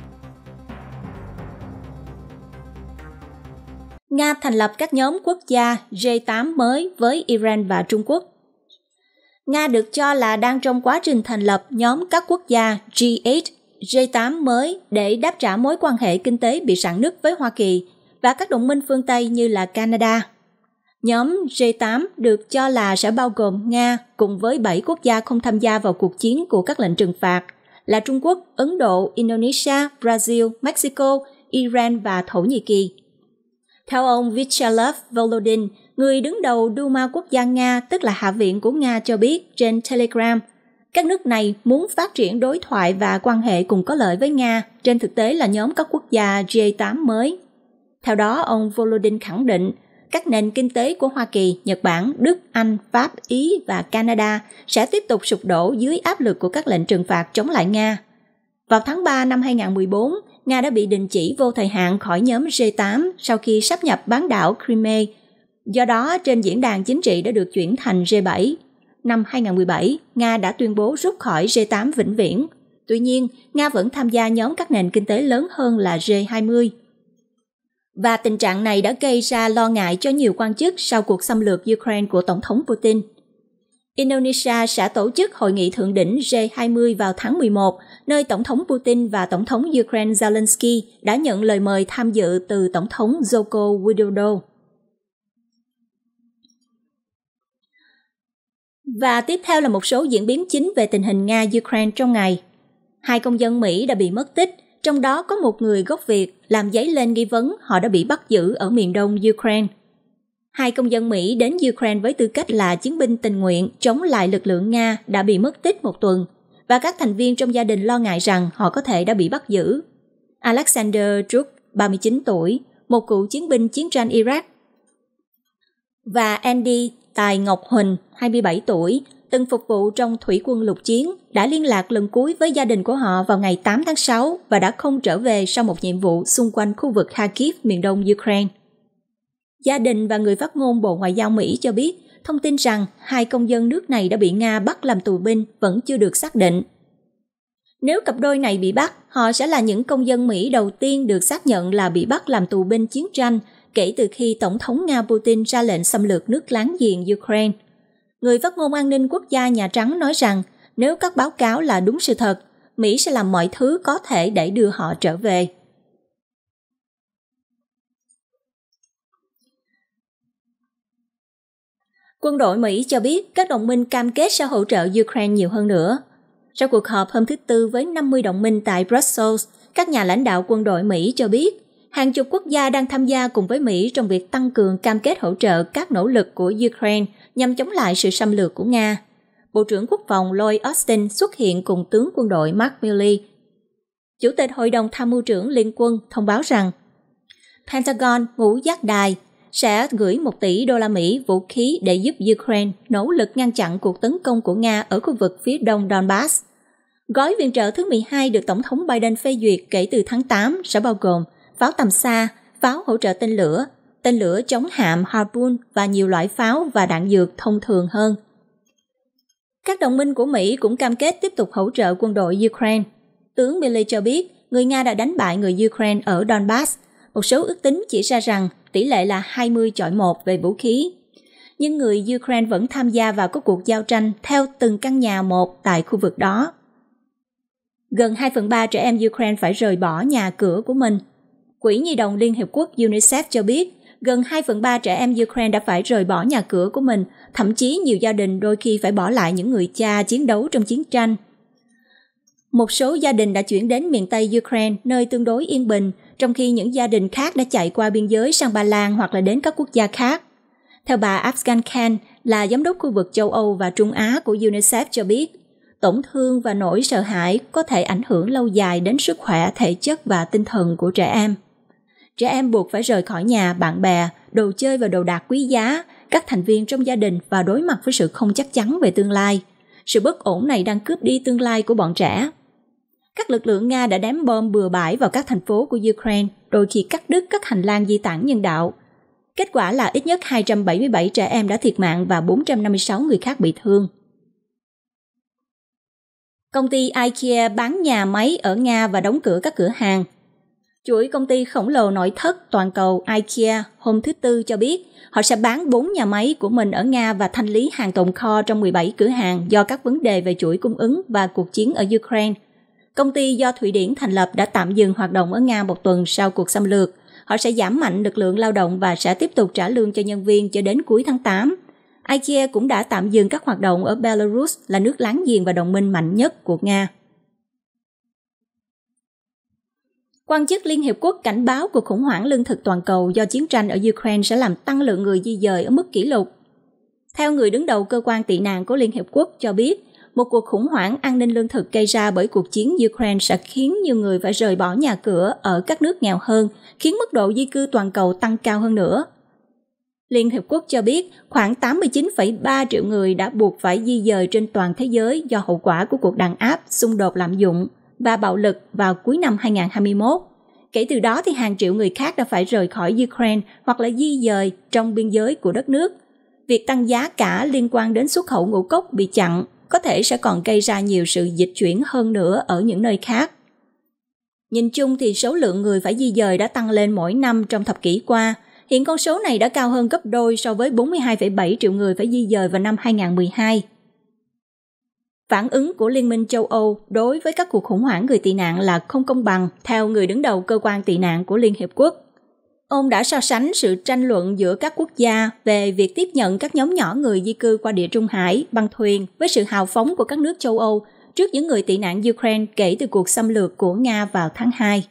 Nga thành lập các nhóm quốc gia G8 mới với Iran và Trung Quốc. Nga được cho là đang trong quá trình thành lập nhóm các quốc gia G8, G8 mới để đáp trả mối quan hệ kinh tế bị sản nứt với Hoa Kỳ và các đồng minh phương Tây như là Canada. Nhóm G8 được cho là sẽ bao gồm Nga cùng với 7 quốc gia không tham gia vào cuộc chiến của các lệnh trừng phạt là Trung Quốc, Ấn Độ, Indonesia, Brazil, Mexico, Iran và Thổ Nhĩ Kỳ. Theo ông Vyacheslav Volodin, người đứng đầu Duma Quốc gia Nga, tức là Hạ viện của Nga cho biết trên Telegram, các nước này muốn phát triển đối thoại và quan hệ cùng có lợi với Nga, trên thực tế là nhóm các quốc gia G8 mới. Theo đó, ông Volodin khẳng định, các nền kinh tế của Hoa Kỳ, Nhật Bản, Đức, Anh, Pháp, Ý và Canada sẽ tiếp tục sụp đổ dưới áp lực của các lệnh trừng phạt chống lại Nga. Vào tháng 3 năm 2014, Nga đã bị đình chỉ vô thời hạn khỏi nhóm G8 sau khi sắp nhập bán đảo Crimea. Do đó, trên diễn đàn chính trị đã được chuyển thành G7. Năm 2017, Nga đã tuyên bố rút khỏi G8 vĩnh viễn. Tuy nhiên, Nga vẫn tham gia nhóm các nền kinh tế lớn hơn là G20. Và tình trạng này đã gây ra lo ngại cho nhiều quan chức sau cuộc xâm lược Ukraine của Tổng thống Putin – Indonesia sẽ tổ chức hội nghị thượng đỉnh G20 vào tháng 11, nơi Tổng thống Putin và Tổng thống Ukraine Zelensky đã nhận lời mời tham dự từ Tổng thống Joko Widodo. Và tiếp theo là một số diễn biến chính về tình hình Nga-Ukraine trong ngày. Hai công dân Mỹ đã bị mất tích, trong đó có một người gốc Việt làm giấy lên nghi vấn họ đã bị bắt giữ ở miền đông Ukraine hai công dân Mỹ đến Ukraine với tư cách là chiến binh tình nguyện chống lại lực lượng Nga đã bị mất tích một tuần và các thành viên trong gia đình lo ngại rằng họ có thể đã bị bắt giữ. Alexander Truk, 39 tuổi, một cựu chiến binh chiến tranh Iraq, và Andy Tài Ngọc Huỳnh, 27 tuổi, từng phục vụ trong thủy quân lục chiến, đã liên lạc lần cuối với gia đình của họ vào ngày 8 tháng 6 và đã không trở về sau một nhiệm vụ xung quanh khu vực Kharkiv miền đông Ukraine. Gia đình và người phát ngôn Bộ Ngoại giao Mỹ cho biết thông tin rằng hai công dân nước này đã bị Nga bắt làm tù binh vẫn chưa được xác định. Nếu cặp đôi này bị bắt, họ sẽ là những công dân Mỹ đầu tiên được xác nhận là bị bắt làm tù binh chiến tranh kể từ khi Tổng thống Nga Putin ra lệnh xâm lược nước láng giềng Ukraine. Người phát ngôn an ninh quốc gia Nhà Trắng nói rằng nếu các báo cáo là đúng sự thật, Mỹ sẽ làm mọi thứ có thể để đưa họ trở về. Quân đội Mỹ cho biết các đồng minh cam kết sẽ hỗ trợ Ukraine nhiều hơn nữa. Sau cuộc họp hôm thứ Tư với 50 đồng minh tại Brussels, các nhà lãnh đạo quân đội Mỹ cho biết hàng chục quốc gia đang tham gia cùng với Mỹ trong việc tăng cường cam kết hỗ trợ các nỗ lực của Ukraine nhằm chống lại sự xâm lược của Nga. Bộ trưởng Quốc phòng Lloyd Austin xuất hiện cùng tướng quân đội Mark Milley. Chủ tịch Hội đồng Tham mưu trưởng Liên quân thông báo rằng Pentagon, Ngũ Giác Đài, sẽ gửi 1 tỷ đô la Mỹ vũ khí để giúp Ukraine nỗ lực ngăn chặn cuộc tấn công của Nga ở khu vực phía đông Donbass. Gói viện trợ thứ 12 được Tổng thống Biden phê duyệt kể từ tháng 8 sẽ bao gồm pháo tầm xa, pháo hỗ trợ tên lửa, tên lửa chống hạm Harpoon và nhiều loại pháo và đạn dược thông thường hơn. Các đồng minh của Mỹ cũng cam kết tiếp tục hỗ trợ quân đội Ukraine. Tướng Milley cho biết, người Nga đã đánh bại người Ukraine ở Donbass một số ước tính chỉ ra rằng tỷ lệ là 20 chọi 1 về vũ khí. Nhưng người Ukraine vẫn tham gia vào các cuộc giao tranh theo từng căn nhà một tại khu vực đó. Gần 2 phần 3 trẻ em Ukraine phải rời bỏ nhà cửa của mình. Quỹ Nhi đồng Liên Hiệp Quốc UNICEF cho biết, gần 2 phần 3 trẻ em Ukraine đã phải rời bỏ nhà cửa của mình, thậm chí nhiều gia đình đôi khi phải bỏ lại những người cha chiến đấu trong chiến tranh một số gia đình đã chuyển đến miền Tây Ukraine, nơi tương đối yên bình, trong khi những gia đình khác đã chạy qua biên giới sang Ba Lan hoặc là đến các quốc gia khác. Theo bà Afghan Khan, là giám đốc khu vực châu Âu và Trung Á của UNICEF cho biết, tổn thương và nỗi sợ hãi có thể ảnh hưởng lâu dài đến sức khỏe thể chất và tinh thần của trẻ em. Trẻ em buộc phải rời khỏi nhà, bạn bè, đồ chơi và đồ đạc quý giá, các thành viên trong gia đình và đối mặt với sự không chắc chắn về tương lai. Sự bất ổn này đang cướp đi tương lai của bọn trẻ các lực lượng Nga đã ném bom bừa bãi vào các thành phố của Ukraine, đôi khi cắt đứt các hành lang di tản nhân đạo. Kết quả là ít nhất 277 trẻ em đã thiệt mạng và 456 người khác bị thương. Công ty IKEA bán nhà máy ở Nga và đóng cửa các cửa hàng. Chuỗi công ty khổng lồ nội thất toàn cầu IKEA hôm thứ Tư cho biết họ sẽ bán 4 nhà máy của mình ở Nga và thanh lý hàng tồn kho trong 17 cửa hàng do các vấn đề về chuỗi cung ứng và cuộc chiến ở Ukraine – Công ty do Thụy Điển thành lập đã tạm dừng hoạt động ở Nga một tuần sau cuộc xâm lược. Họ sẽ giảm mạnh lực lượng lao động và sẽ tiếp tục trả lương cho nhân viên cho đến cuối tháng 8. IKEA cũng đã tạm dừng các hoạt động ở Belarus là nước láng giềng và đồng minh mạnh nhất của Nga. Quan chức Liên Hiệp Quốc cảnh báo cuộc khủng hoảng lương thực toàn cầu do chiến tranh ở Ukraine sẽ làm tăng lượng người di dời ở mức kỷ lục. Theo người đứng đầu cơ quan tị nạn của Liên Hiệp Quốc cho biết, một cuộc khủng hoảng an ninh lương thực gây ra bởi cuộc chiến Ukraine sẽ khiến nhiều người phải rời bỏ nhà cửa ở các nước nghèo hơn, khiến mức độ di cư toàn cầu tăng cao hơn nữa. Liên Hiệp Quốc cho biết khoảng 89,3 triệu người đã buộc phải di dời trên toàn thế giới do hậu quả của cuộc đàn áp, xung đột lạm dụng và bạo lực vào cuối năm 2021. Kể từ đó thì hàng triệu người khác đã phải rời khỏi Ukraine hoặc là di dời trong biên giới của đất nước. Việc tăng giá cả liên quan đến xuất khẩu ngũ cốc bị chặn có thể sẽ còn gây ra nhiều sự dịch chuyển hơn nữa ở những nơi khác. Nhìn chung thì số lượng người phải di dời đã tăng lên mỗi năm trong thập kỷ qua. Hiện con số này đã cao hơn gấp đôi so với 42,7 triệu người phải di dời vào năm 2012. Phản ứng của Liên minh châu Âu đối với các cuộc khủng hoảng người tị nạn là không công bằng, theo người đứng đầu cơ quan tị nạn của Liên Hiệp Quốc. Ông đã so sánh sự tranh luận giữa các quốc gia về việc tiếp nhận các nhóm nhỏ người di cư qua địa Trung Hải bằng thuyền với sự hào phóng của các nước châu Âu trước những người tị nạn Ukraine kể từ cuộc xâm lược của Nga vào tháng 2.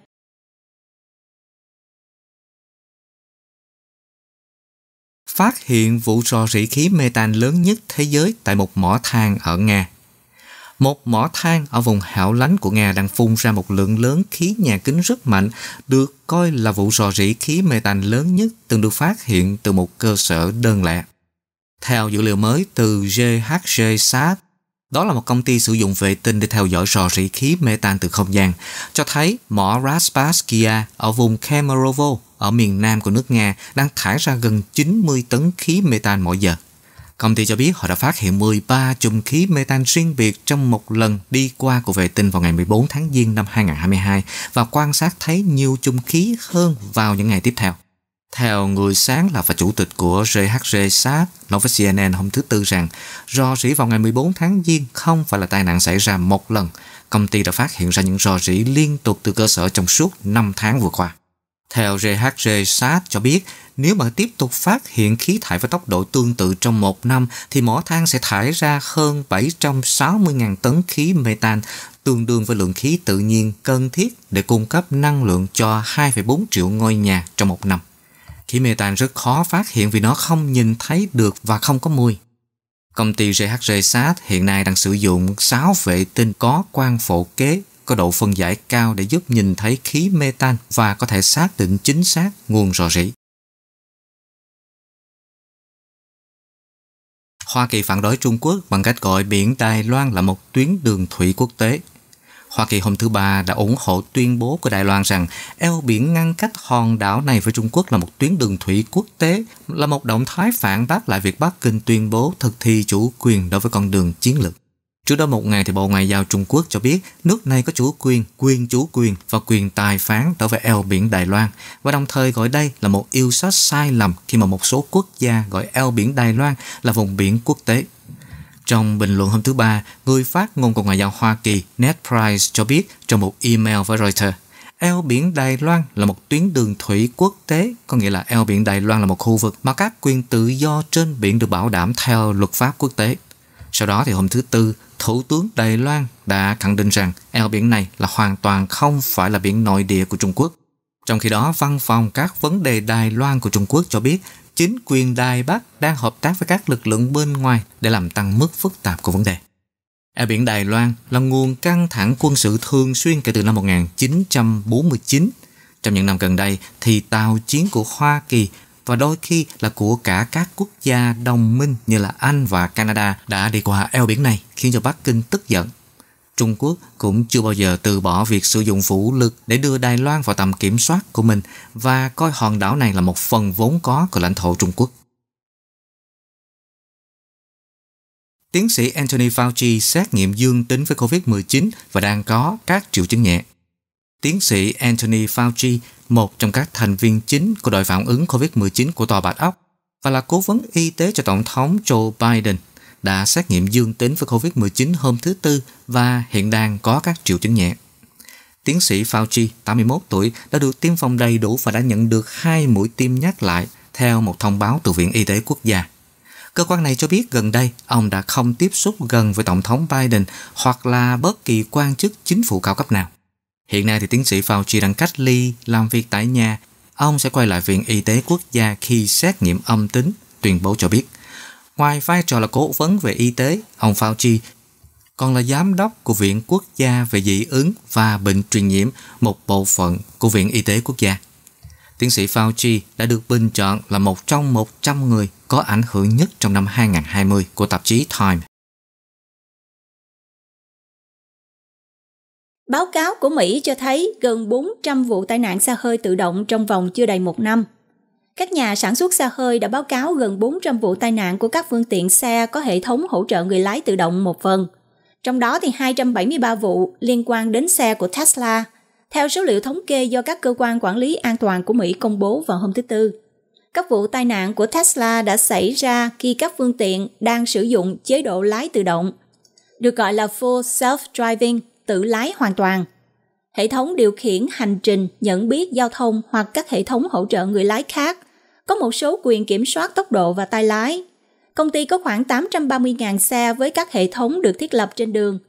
Phát hiện vụ rò rỉ khí mê tan lớn nhất thế giới tại một mỏ than ở Nga. Một mỏ than ở vùng hẻo lánh của Nga đang phun ra một lượng lớn khí nhà kính rất mạnh, được coi là vụ rò rỉ khí mê tan lớn nhất từng được phát hiện từ một cơ sở đơn lẻ. Theo dữ liệu mới từ GHGSAT, đó là một công ty sử dụng vệ tinh để theo dõi rò rỉ khí mê tan từ không gian, cho thấy mỏ Rasparskia ở vùng Kemerovo ở miền nam của nước Nga đang thải ra gần 90 tấn khí mê tan mỗi giờ. Công ty cho biết họ đã phát hiện 13 chùm khí metan riêng biệt trong một lần đi qua của vệ tinh vào ngày 14 tháng Giêng năm 2022 và quan sát thấy nhiều chùm khí hơn vào những ngày tiếp theo. Theo người sáng lập và chủ tịch của GHG Sáp nói với CNN hôm thứ Tư rằng rò rỉ vào ngày 14 tháng Giêng không phải là tai nạn xảy ra một lần. Công ty đã phát hiện ra những rò rỉ liên tục từ cơ sở trong suốt 5 tháng vừa qua. Theo GHG Sát cho biết, nếu bạn tiếp tục phát hiện khí thải với tốc độ tương tự trong một năm thì mỏ than sẽ thải ra hơn 760.000 tấn khí mê tan tương đương với lượng khí tự nhiên cần thiết để cung cấp năng lượng cho 2,4 triệu ngôi nhà trong một năm. Khí mê tan rất khó phát hiện vì nó không nhìn thấy được và không có mùi. Công ty GHG SAT hiện nay đang sử dụng 6 vệ tinh có quang phổ kế có độ phân giải cao để giúp nhìn thấy khí mê tan và có thể xác định chính xác nguồn rò rỉ. Hoa Kỳ phản đối Trung Quốc bằng cách gọi biển Đài Loan là một tuyến đường thủy quốc tế. Hoa Kỳ hôm thứ Ba đã ủng hộ tuyên bố của Đài Loan rằng eo biển ngăn cách hòn đảo này với Trung Quốc là một tuyến đường thủy quốc tế, là một động thái phản bác lại việc Bắc Kinh tuyên bố thực thi chủ quyền đối với con đường chiến lược. Trước đó một ngày thì Bộ Ngoại giao Trung Quốc cho biết nước này có chủ quyền, quyền chủ quyền và quyền tài phán đối với eo biển Đài Loan và đồng thời gọi đây là một yêu sách sai lầm khi mà một số quốc gia gọi eo biển Đài Loan là vùng biển quốc tế. Trong bình luận hôm thứ Ba, người phát ngôn của Ngoại giao Hoa Kỳ Ned Price cho biết trong một email với Reuters eo biển Đài Loan là một tuyến đường thủy quốc tế, có nghĩa là eo biển Đài Loan là một khu vực mà các quyền tự do trên biển được bảo đảm theo luật pháp quốc tế. Sau đó thì hôm thứ Tư, Thủ tướng Đài Loan đã khẳng định rằng eo biển này là hoàn toàn không phải là biển nội địa của Trung Quốc. Trong khi đó, Văn phòng các vấn đề Đài Loan của Trung Quốc cho biết chính quyền Đài Bắc đang hợp tác với các lực lượng bên ngoài để làm tăng mức phức tạp của vấn đề. Eo biển Đài Loan là nguồn căng thẳng quân sự thường xuyên kể từ năm 1949. Trong những năm gần đây thì tàu chiến của Hoa Kỳ và đôi khi là của cả các quốc gia đồng minh như là Anh và Canada đã đi qua eo biển này khiến cho Bắc Kinh tức giận. Trung Quốc cũng chưa bao giờ từ bỏ việc sử dụng vũ lực để đưa Đài Loan vào tầm kiểm soát của mình và coi hòn đảo này là một phần vốn có của lãnh thổ Trung Quốc. Tiến sĩ Anthony Fauci xét nghiệm dương tính với COVID-19 và đang có các triệu chứng nhẹ. Tiến sĩ Anthony Fauci một trong các thành viên chính của đội phản ứng COVID-19 của Tòa Bạch Ốc và là cố vấn y tế cho Tổng thống Joe Biden, đã xét nghiệm dương tính với COVID-19 hôm thứ Tư và hiện đang có các triệu chứng nhẹ. Tiến sĩ Fauci, 81 tuổi, đã được tiêm phòng đầy đủ và đã nhận được hai mũi tiêm nhắc lại theo một thông báo từ Viện Y tế Quốc gia. Cơ quan này cho biết gần đây ông đã không tiếp xúc gần với Tổng thống Biden hoặc là bất kỳ quan chức chính phủ cao cấp nào. Hiện nay thì tiến sĩ Fauci đang cách ly, làm việc tại nhà. Ông sẽ quay lại Viện Y tế Quốc gia khi xét nghiệm âm tính, tuyên bố cho biết. Ngoài vai trò là cố vấn về y tế, ông Fauci còn là giám đốc của Viện Quốc gia về dị ứng và bệnh truyền nhiễm, một bộ phận của Viện Y tế Quốc gia. Tiến sĩ Fauci đã được bình chọn là một trong 100 người có ảnh hưởng nhất trong năm 2020 của tạp chí Time. Báo cáo của Mỹ cho thấy gần 400 vụ tai nạn xe hơi tự động trong vòng chưa đầy một năm. Các nhà sản xuất xe hơi đã báo cáo gần 400 vụ tai nạn của các phương tiện xe có hệ thống hỗ trợ người lái tự động một phần. Trong đó thì 273 vụ liên quan đến xe của Tesla, theo số liệu thống kê do các cơ quan quản lý an toàn của Mỹ công bố vào hôm thứ Tư. Các vụ tai nạn của Tesla đã xảy ra khi các phương tiện đang sử dụng chế độ lái tự động, được gọi là Full Self-Driving – tự lái hoàn toàn. Hệ thống điều khiển hành trình, nhận biết giao thông hoặc các hệ thống hỗ trợ người lái khác có một số quyền kiểm soát tốc độ và tay lái. Công ty có khoảng 830.000 xe với các hệ thống được thiết lập trên đường.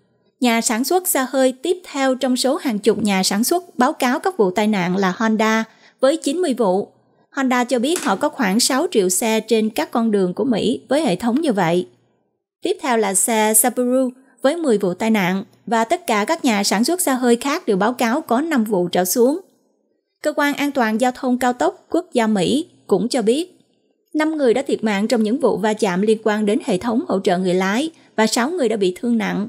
Nhà sản xuất xe hơi tiếp theo trong số hàng chục nhà sản xuất báo cáo các vụ tai nạn là Honda với 90 vụ. Honda cho biết họ có khoảng 6 triệu xe trên các con đường của Mỹ với hệ thống như vậy. Tiếp theo là xe Subaru với 10 vụ tai nạn và tất cả các nhà sản xuất xe hơi khác đều báo cáo có 5 vụ trở xuống. Cơ quan An toàn Giao thông Cao tốc Quốc gia Mỹ cũng cho biết 5 người đã thiệt mạng trong những vụ va chạm liên quan đến hệ thống hỗ trợ người lái và 6 người đã bị thương nặng.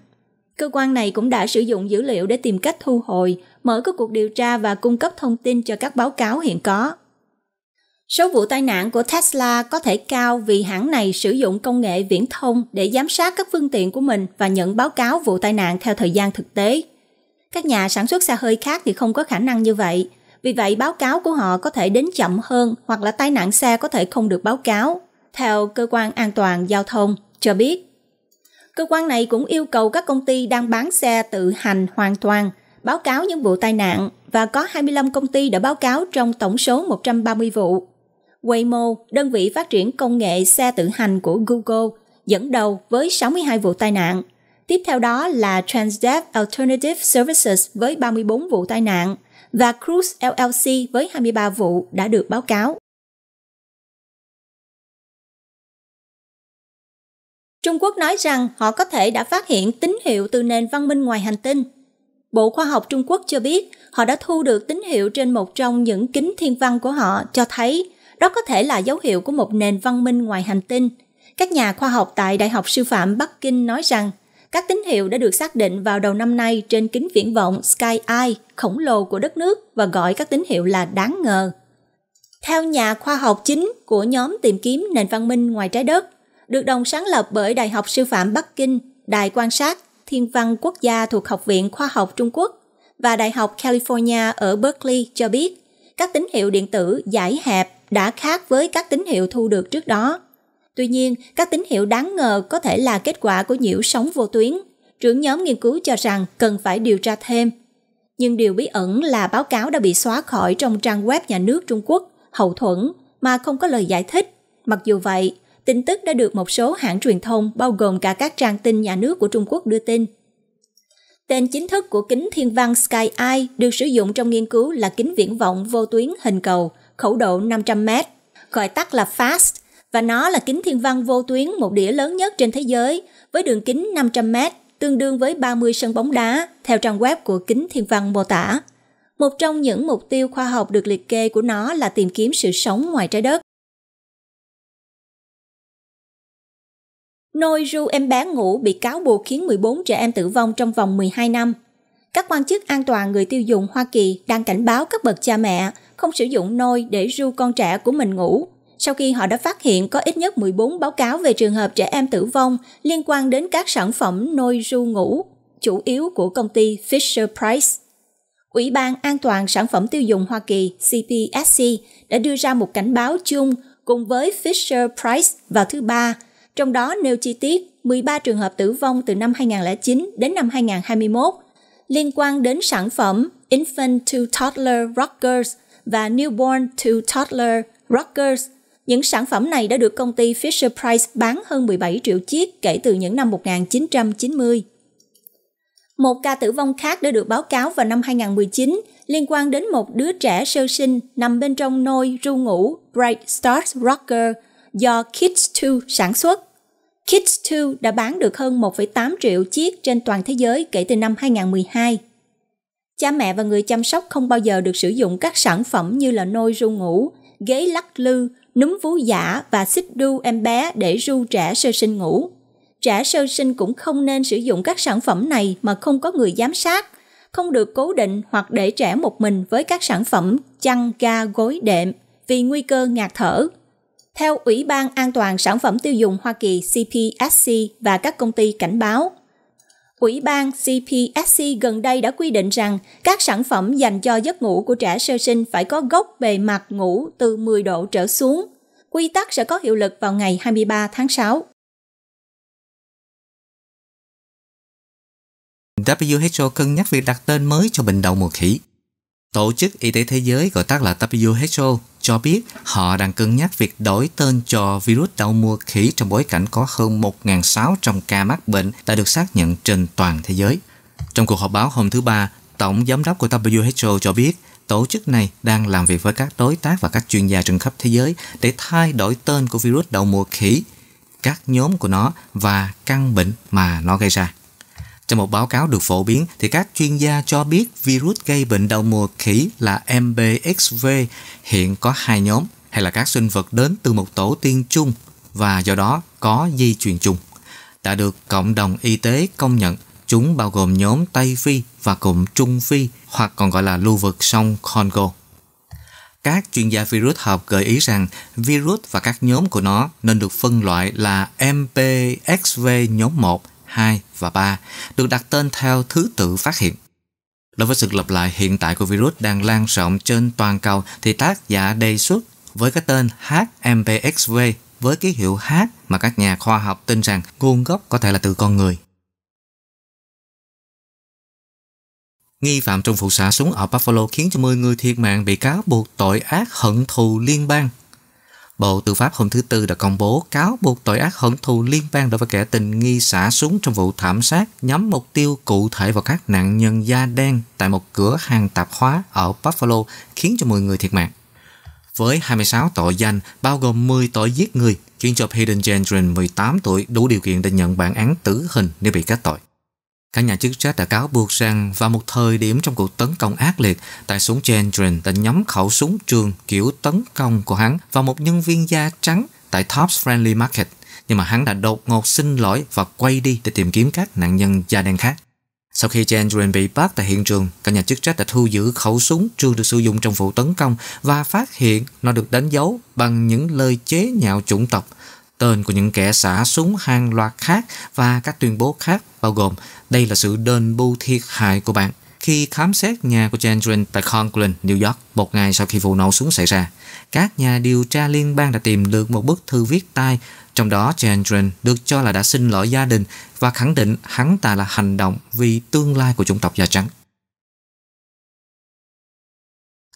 Cơ quan này cũng đã sử dụng dữ liệu để tìm cách thu hồi, mở các cuộc điều tra và cung cấp thông tin cho các báo cáo hiện có. Số vụ tai nạn của Tesla có thể cao vì hãng này sử dụng công nghệ viễn thông để giám sát các phương tiện của mình và nhận báo cáo vụ tai nạn theo thời gian thực tế. Các nhà sản xuất xe hơi khác thì không có khả năng như vậy, vì vậy báo cáo của họ có thể đến chậm hơn hoặc là tai nạn xe có thể không được báo cáo, theo cơ quan an toàn giao thông cho biết. Cơ quan này cũng yêu cầu các công ty đang bán xe tự hành hoàn toàn báo cáo những vụ tai nạn và có 25 công ty đã báo cáo trong tổng số 130 vụ Waymo, đơn vị phát triển công nghệ xe tự hành của Google, dẫn đầu với 62 vụ tai nạn. Tiếp theo đó là Transdev Alternative Services với 34 vụ tai nạn và Cruise LLC với 23 vụ đã được báo cáo. Trung Quốc nói rằng họ có thể đã phát hiện tín hiệu từ nền văn minh ngoài hành tinh. Bộ Khoa học Trung Quốc cho biết họ đã thu được tín hiệu trên một trong những kính thiên văn của họ cho thấy đó có thể là dấu hiệu của một nền văn minh ngoài hành tinh. Các nhà khoa học tại Đại học Sư phạm Bắc Kinh nói rằng các tín hiệu đã được xác định vào đầu năm nay trên kính viễn vọng Sky Eye khổng lồ của đất nước và gọi các tín hiệu là đáng ngờ. Theo nhà khoa học chính của nhóm tìm kiếm nền văn minh ngoài trái đất, được đồng sáng lập bởi Đại học Sư phạm Bắc Kinh, Đài quan sát Thiên văn Quốc gia thuộc Học viện Khoa học Trung Quốc và Đại học California ở Berkeley cho biết các tín hiệu điện tử giải hẹp đã khác với các tín hiệu thu được trước đó. Tuy nhiên, các tín hiệu đáng ngờ có thể là kết quả của nhiễu sóng vô tuyến. Trưởng nhóm nghiên cứu cho rằng cần phải điều tra thêm. Nhưng điều bí ẩn là báo cáo đã bị xóa khỏi trong trang web nhà nước Trung Quốc, hậu thuẫn, mà không có lời giải thích. Mặc dù vậy, tin tức đã được một số hãng truyền thông bao gồm cả các trang tin nhà nước của Trung Quốc đưa tin. Tên chính thức của kính thiên văn Sky Eye được sử dụng trong nghiên cứu là kính viễn vọng vô tuyến hình cầu khẩu độ 500m, gọi tắt là FAST, và nó là kính thiên văn vô tuyến một đĩa lớn nhất trên thế giới với đường kính 500m tương đương với 30 sân bóng đá theo trang web của kính thiên văn mô tả. Một trong những mục tiêu khoa học được liệt kê của nó là tìm kiếm sự sống ngoài trái đất. Nôi ru em bé ngủ bị cáo buộc khiến 14 trẻ em tử vong trong vòng 12 năm – các quan chức an toàn người tiêu dùng Hoa Kỳ đang cảnh báo các bậc cha mẹ không sử dụng nôi để ru con trẻ của mình ngủ sau khi họ đã phát hiện có ít nhất 14 báo cáo về trường hợp trẻ em tử vong liên quan đến các sản phẩm nôi ru ngủ, chủ yếu của công ty Fisher Price. Ủy ban An toàn Sản phẩm Tiêu dùng Hoa Kỳ CPSC đã đưa ra một cảnh báo chung cùng với Fisher Price vào thứ Ba, trong đó nêu chi tiết 13 trường hợp tử vong từ năm 2009 đến năm 2021 liên quan đến sản phẩm Infant to Toddler Rockers và Newborn to Toddler Rockers. Những sản phẩm này đã được công ty Fisher-Price bán hơn 17 triệu chiếc kể từ những năm 1990. Một ca tử vong khác đã được báo cáo vào năm 2019 liên quan đến một đứa trẻ sơ sinh nằm bên trong nôi ru ngủ Bright Stars Rocker do Kids2 sản xuất. Kids 2 đã bán được hơn 1,8 triệu chiếc trên toàn thế giới kể từ năm 2012. Cha mẹ và người chăm sóc không bao giờ được sử dụng các sản phẩm như là nôi ru ngủ, ghế lắc lư, núm vú giả và xích đu em bé để ru trẻ sơ sinh ngủ. Trẻ sơ sinh cũng không nên sử dụng các sản phẩm này mà không có người giám sát, không được cố định hoặc để trẻ một mình với các sản phẩm chăn, ga, gối, đệm vì nguy cơ ngạt thở, theo Ủy ban An toàn Sản phẩm Tiêu dùng Hoa Kỳ CPSC và các công ty cảnh báo, Ủy ban CPSC gần đây đã quy định rằng các sản phẩm dành cho giấc ngủ của trẻ sơ sinh phải có gốc bề mặt ngủ từ 10 độ trở xuống. Quy tắc sẽ có hiệu lực vào ngày 23 tháng 6. WHO cân nhắc việc đặt tên mới cho bệnh đậu mùa khỉ. Tổ chức Y tế Thế giới gọi tắt là WHO cho biết họ đang cân nhắc việc đổi tên cho virus đau mùa khỉ trong bối cảnh có hơn 1.600 ca mắc bệnh đã được xác nhận trên toàn thế giới. Trong cuộc họp báo hôm thứ Ba, Tổng Giám đốc của WHO cho biết tổ chức này đang làm việc với các đối tác và các chuyên gia trên khắp thế giới để thay đổi tên của virus đậu mùa khỉ, các nhóm của nó và căn bệnh mà nó gây ra. Trong một báo cáo được phổ biến thì các chuyên gia cho biết virus gây bệnh đau mùa khỉ là MBXV hiện có hai nhóm hay là các sinh vật đến từ một tổ tiên chung và do đó có di truyền chung. Đã được cộng đồng y tế công nhận, chúng bao gồm nhóm Tây Phi và cụm Trung Phi hoặc còn gọi là lưu vực sông Congo. Các chuyên gia virus học gợi ý rằng virus và các nhóm của nó nên được phân loại là MPXV nhóm 1 2 và 3 được đặt tên theo thứ tự phát hiện. Đối với sự lặp lại hiện tại của virus đang lan rộng trên toàn cầu thì tác giả đề xuất với cái tên HMPXV với ký hiệu H mà các nhà khoa học tin rằng nguồn gốc có thể là từ con người. Nghi phạm trong vụ xả súng ở Buffalo khiến cho 10 người thiệt mạng bị cáo buộc tội ác hận thù liên bang Bộ Tư pháp hôm thứ Tư đã công bố cáo buộc tội ác hận thù liên bang đối với kẻ tình nghi xả súng trong vụ thảm sát nhắm mục tiêu cụ thể vào các nạn nhân da đen tại một cửa hàng tạp hóa ở Buffalo khiến cho 10 người thiệt mạng. Với 26 tội danh, bao gồm 10 tội giết người, khiến cho Hayden Gendron 18 tuổi đủ điều kiện để nhận bản án tử hình nếu bị kết tội. Các nhà chức trách đã cáo buộc rằng vào một thời điểm trong cuộc tấn công ác liệt, tay súng Gendron đã nhắm khẩu súng trường kiểu tấn công của hắn vào một nhân viên da trắng tại Tops Friendly Market, nhưng mà hắn đã đột ngột xin lỗi và quay đi để tìm kiếm các nạn nhân da đen khác. Sau khi Gendron bị bắt tại hiện trường, các nhà chức trách đã thu giữ khẩu súng trường được sử dụng trong vụ tấn công và phát hiện nó được đánh dấu bằng những lời chế nhạo chủng tộc tên của những kẻ xả súng hàng loạt khác và các tuyên bố khác bao gồm đây là sự đền bù thiệt hại của bạn khi khám xét nhà của Jandrin tại Conklin, New York một ngày sau khi vụ nổ súng xảy ra. Các nhà điều tra liên bang đã tìm được một bức thư viết tay, trong đó Jandrin được cho là đã xin lỗi gia đình và khẳng định hắn ta là hành động vì tương lai của chủng tộc da trắng.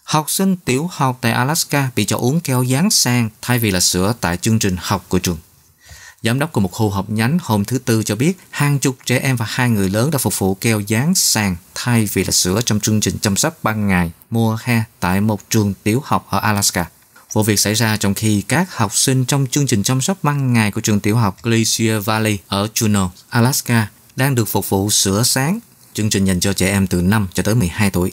Học sinh tiểu học tại Alaska bị cho uống keo dán sang thay vì là sữa tại chương trình học của trường. Giám đốc của một khu học nhánh hôm thứ Tư cho biết hàng chục trẻ em và hai người lớn đã phục vụ keo dán sàn thay vì là sữa trong chương trình chăm sóc ban ngày mùa hè tại một trường tiểu học ở Alaska. Vụ việc xảy ra trong khi các học sinh trong chương trình chăm sóc ban ngày của trường tiểu học Glacier Valley ở Juneau, Alaska đang được phục vụ sữa sáng, chương trình dành cho trẻ em từ 5 cho tới 12 tuổi.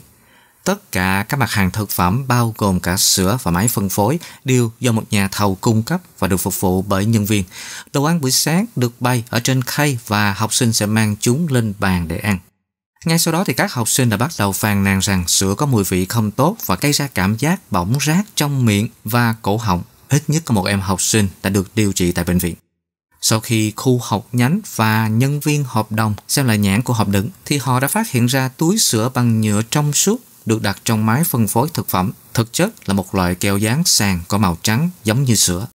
Tất cả các mặt hàng thực phẩm bao gồm cả sữa và máy phân phối đều do một nhà thầu cung cấp và được phục vụ bởi nhân viên. Đồ ăn buổi sáng được bày ở trên khay và học sinh sẽ mang chúng lên bàn để ăn. Ngay sau đó thì các học sinh đã bắt đầu phàn nàn rằng sữa có mùi vị không tốt và gây ra cảm giác bỏng rác trong miệng và cổ họng. Ít nhất có một em học sinh đã được điều trị tại bệnh viện. Sau khi khu học nhánh và nhân viên hợp đồng xem lại nhãn của hộp đựng thì họ đã phát hiện ra túi sữa bằng nhựa trong suốt được đặt trong máy phân phối thực phẩm, thực chất là một loại keo dán sàn có màu trắng giống như sữa.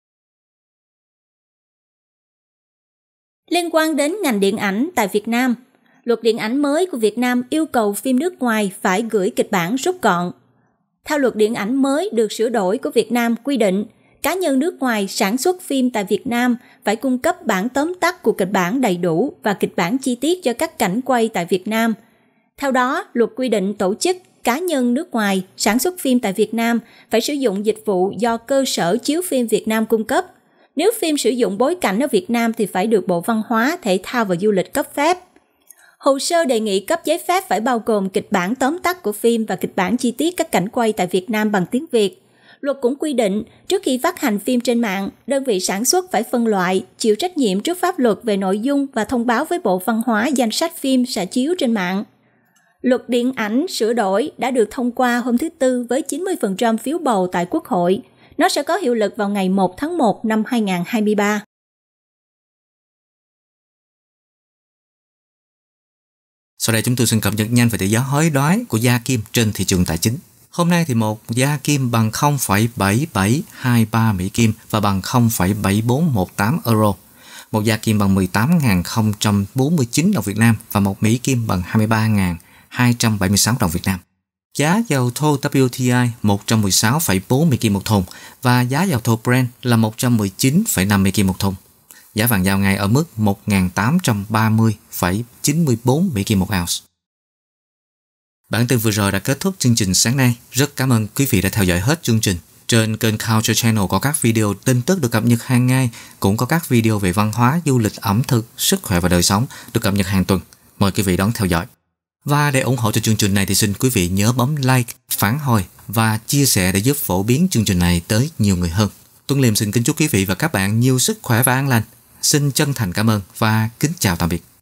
Liên quan đến ngành điện ảnh tại Việt Nam, luật điện ảnh mới của Việt Nam yêu cầu phim nước ngoài phải gửi kịch bản rút gọn. Theo luật điện ảnh mới được sửa đổi của Việt Nam quy định, cá nhân nước ngoài sản xuất phim tại Việt Nam phải cung cấp bản tóm tắt của kịch bản đầy đủ và kịch bản chi tiết cho các cảnh quay tại Việt Nam. Theo đó, luật quy định tổ chức, cá nhân nước ngoài sản xuất phim tại Việt Nam phải sử dụng dịch vụ do cơ sở chiếu phim Việt Nam cung cấp. Nếu phim sử dụng bối cảnh ở Việt Nam thì phải được Bộ Văn hóa, Thể thao và Du lịch cấp phép. Hồ sơ đề nghị cấp giấy phép phải bao gồm kịch bản tóm tắt của phim và kịch bản chi tiết các cảnh quay tại Việt Nam bằng tiếng Việt. Luật cũng quy định, trước khi phát hành phim trên mạng, đơn vị sản xuất phải phân loại, chịu trách nhiệm trước pháp luật về nội dung và thông báo với Bộ Văn hóa danh sách phim sẽ chiếu trên mạng. Luật điện ảnh sửa đổi đã được thông qua hôm thứ Tư với 90% phiếu bầu tại Quốc hội. Nó sẽ có hiệu lực vào ngày 1 tháng 1 năm 2023. Sau đây chúng tôi xin cập nhật nhanh về tỷ giá hối đoái của gia kim trên thị trường tài chính. Hôm nay thì một gia kim bằng 0,7723 Mỹ kim và bằng 0,7418 euro. Một gia kim bằng 18.049 đồng Việt Nam và một Mỹ kim bằng 23.000 276 đồng Việt Nam. Giá dầu thô WTI 116,40 kim một thùng và giá dầu thô Brent là 119,50 kim một thùng. Giá vàng giao ngay ở mức 1.830,94 Mỹ kim một ounce. Bản tin vừa rồi đã kết thúc chương trình sáng nay. Rất cảm ơn quý vị đã theo dõi hết chương trình. Trên kênh Culture Channel có các video tin tức được cập nhật hàng ngày, cũng có các video về văn hóa, du lịch, ẩm thực, sức khỏe và đời sống được cập nhật hàng tuần. Mời quý vị đón theo dõi. Và để ủng hộ cho chương trình này thì xin quý vị nhớ bấm like, phản hồi và chia sẻ để giúp phổ biến chương trình này tới nhiều người hơn. Tuấn Liêm xin kính chúc quý vị và các bạn nhiều sức khỏe và an lành. Xin chân thành cảm ơn và kính chào tạm biệt.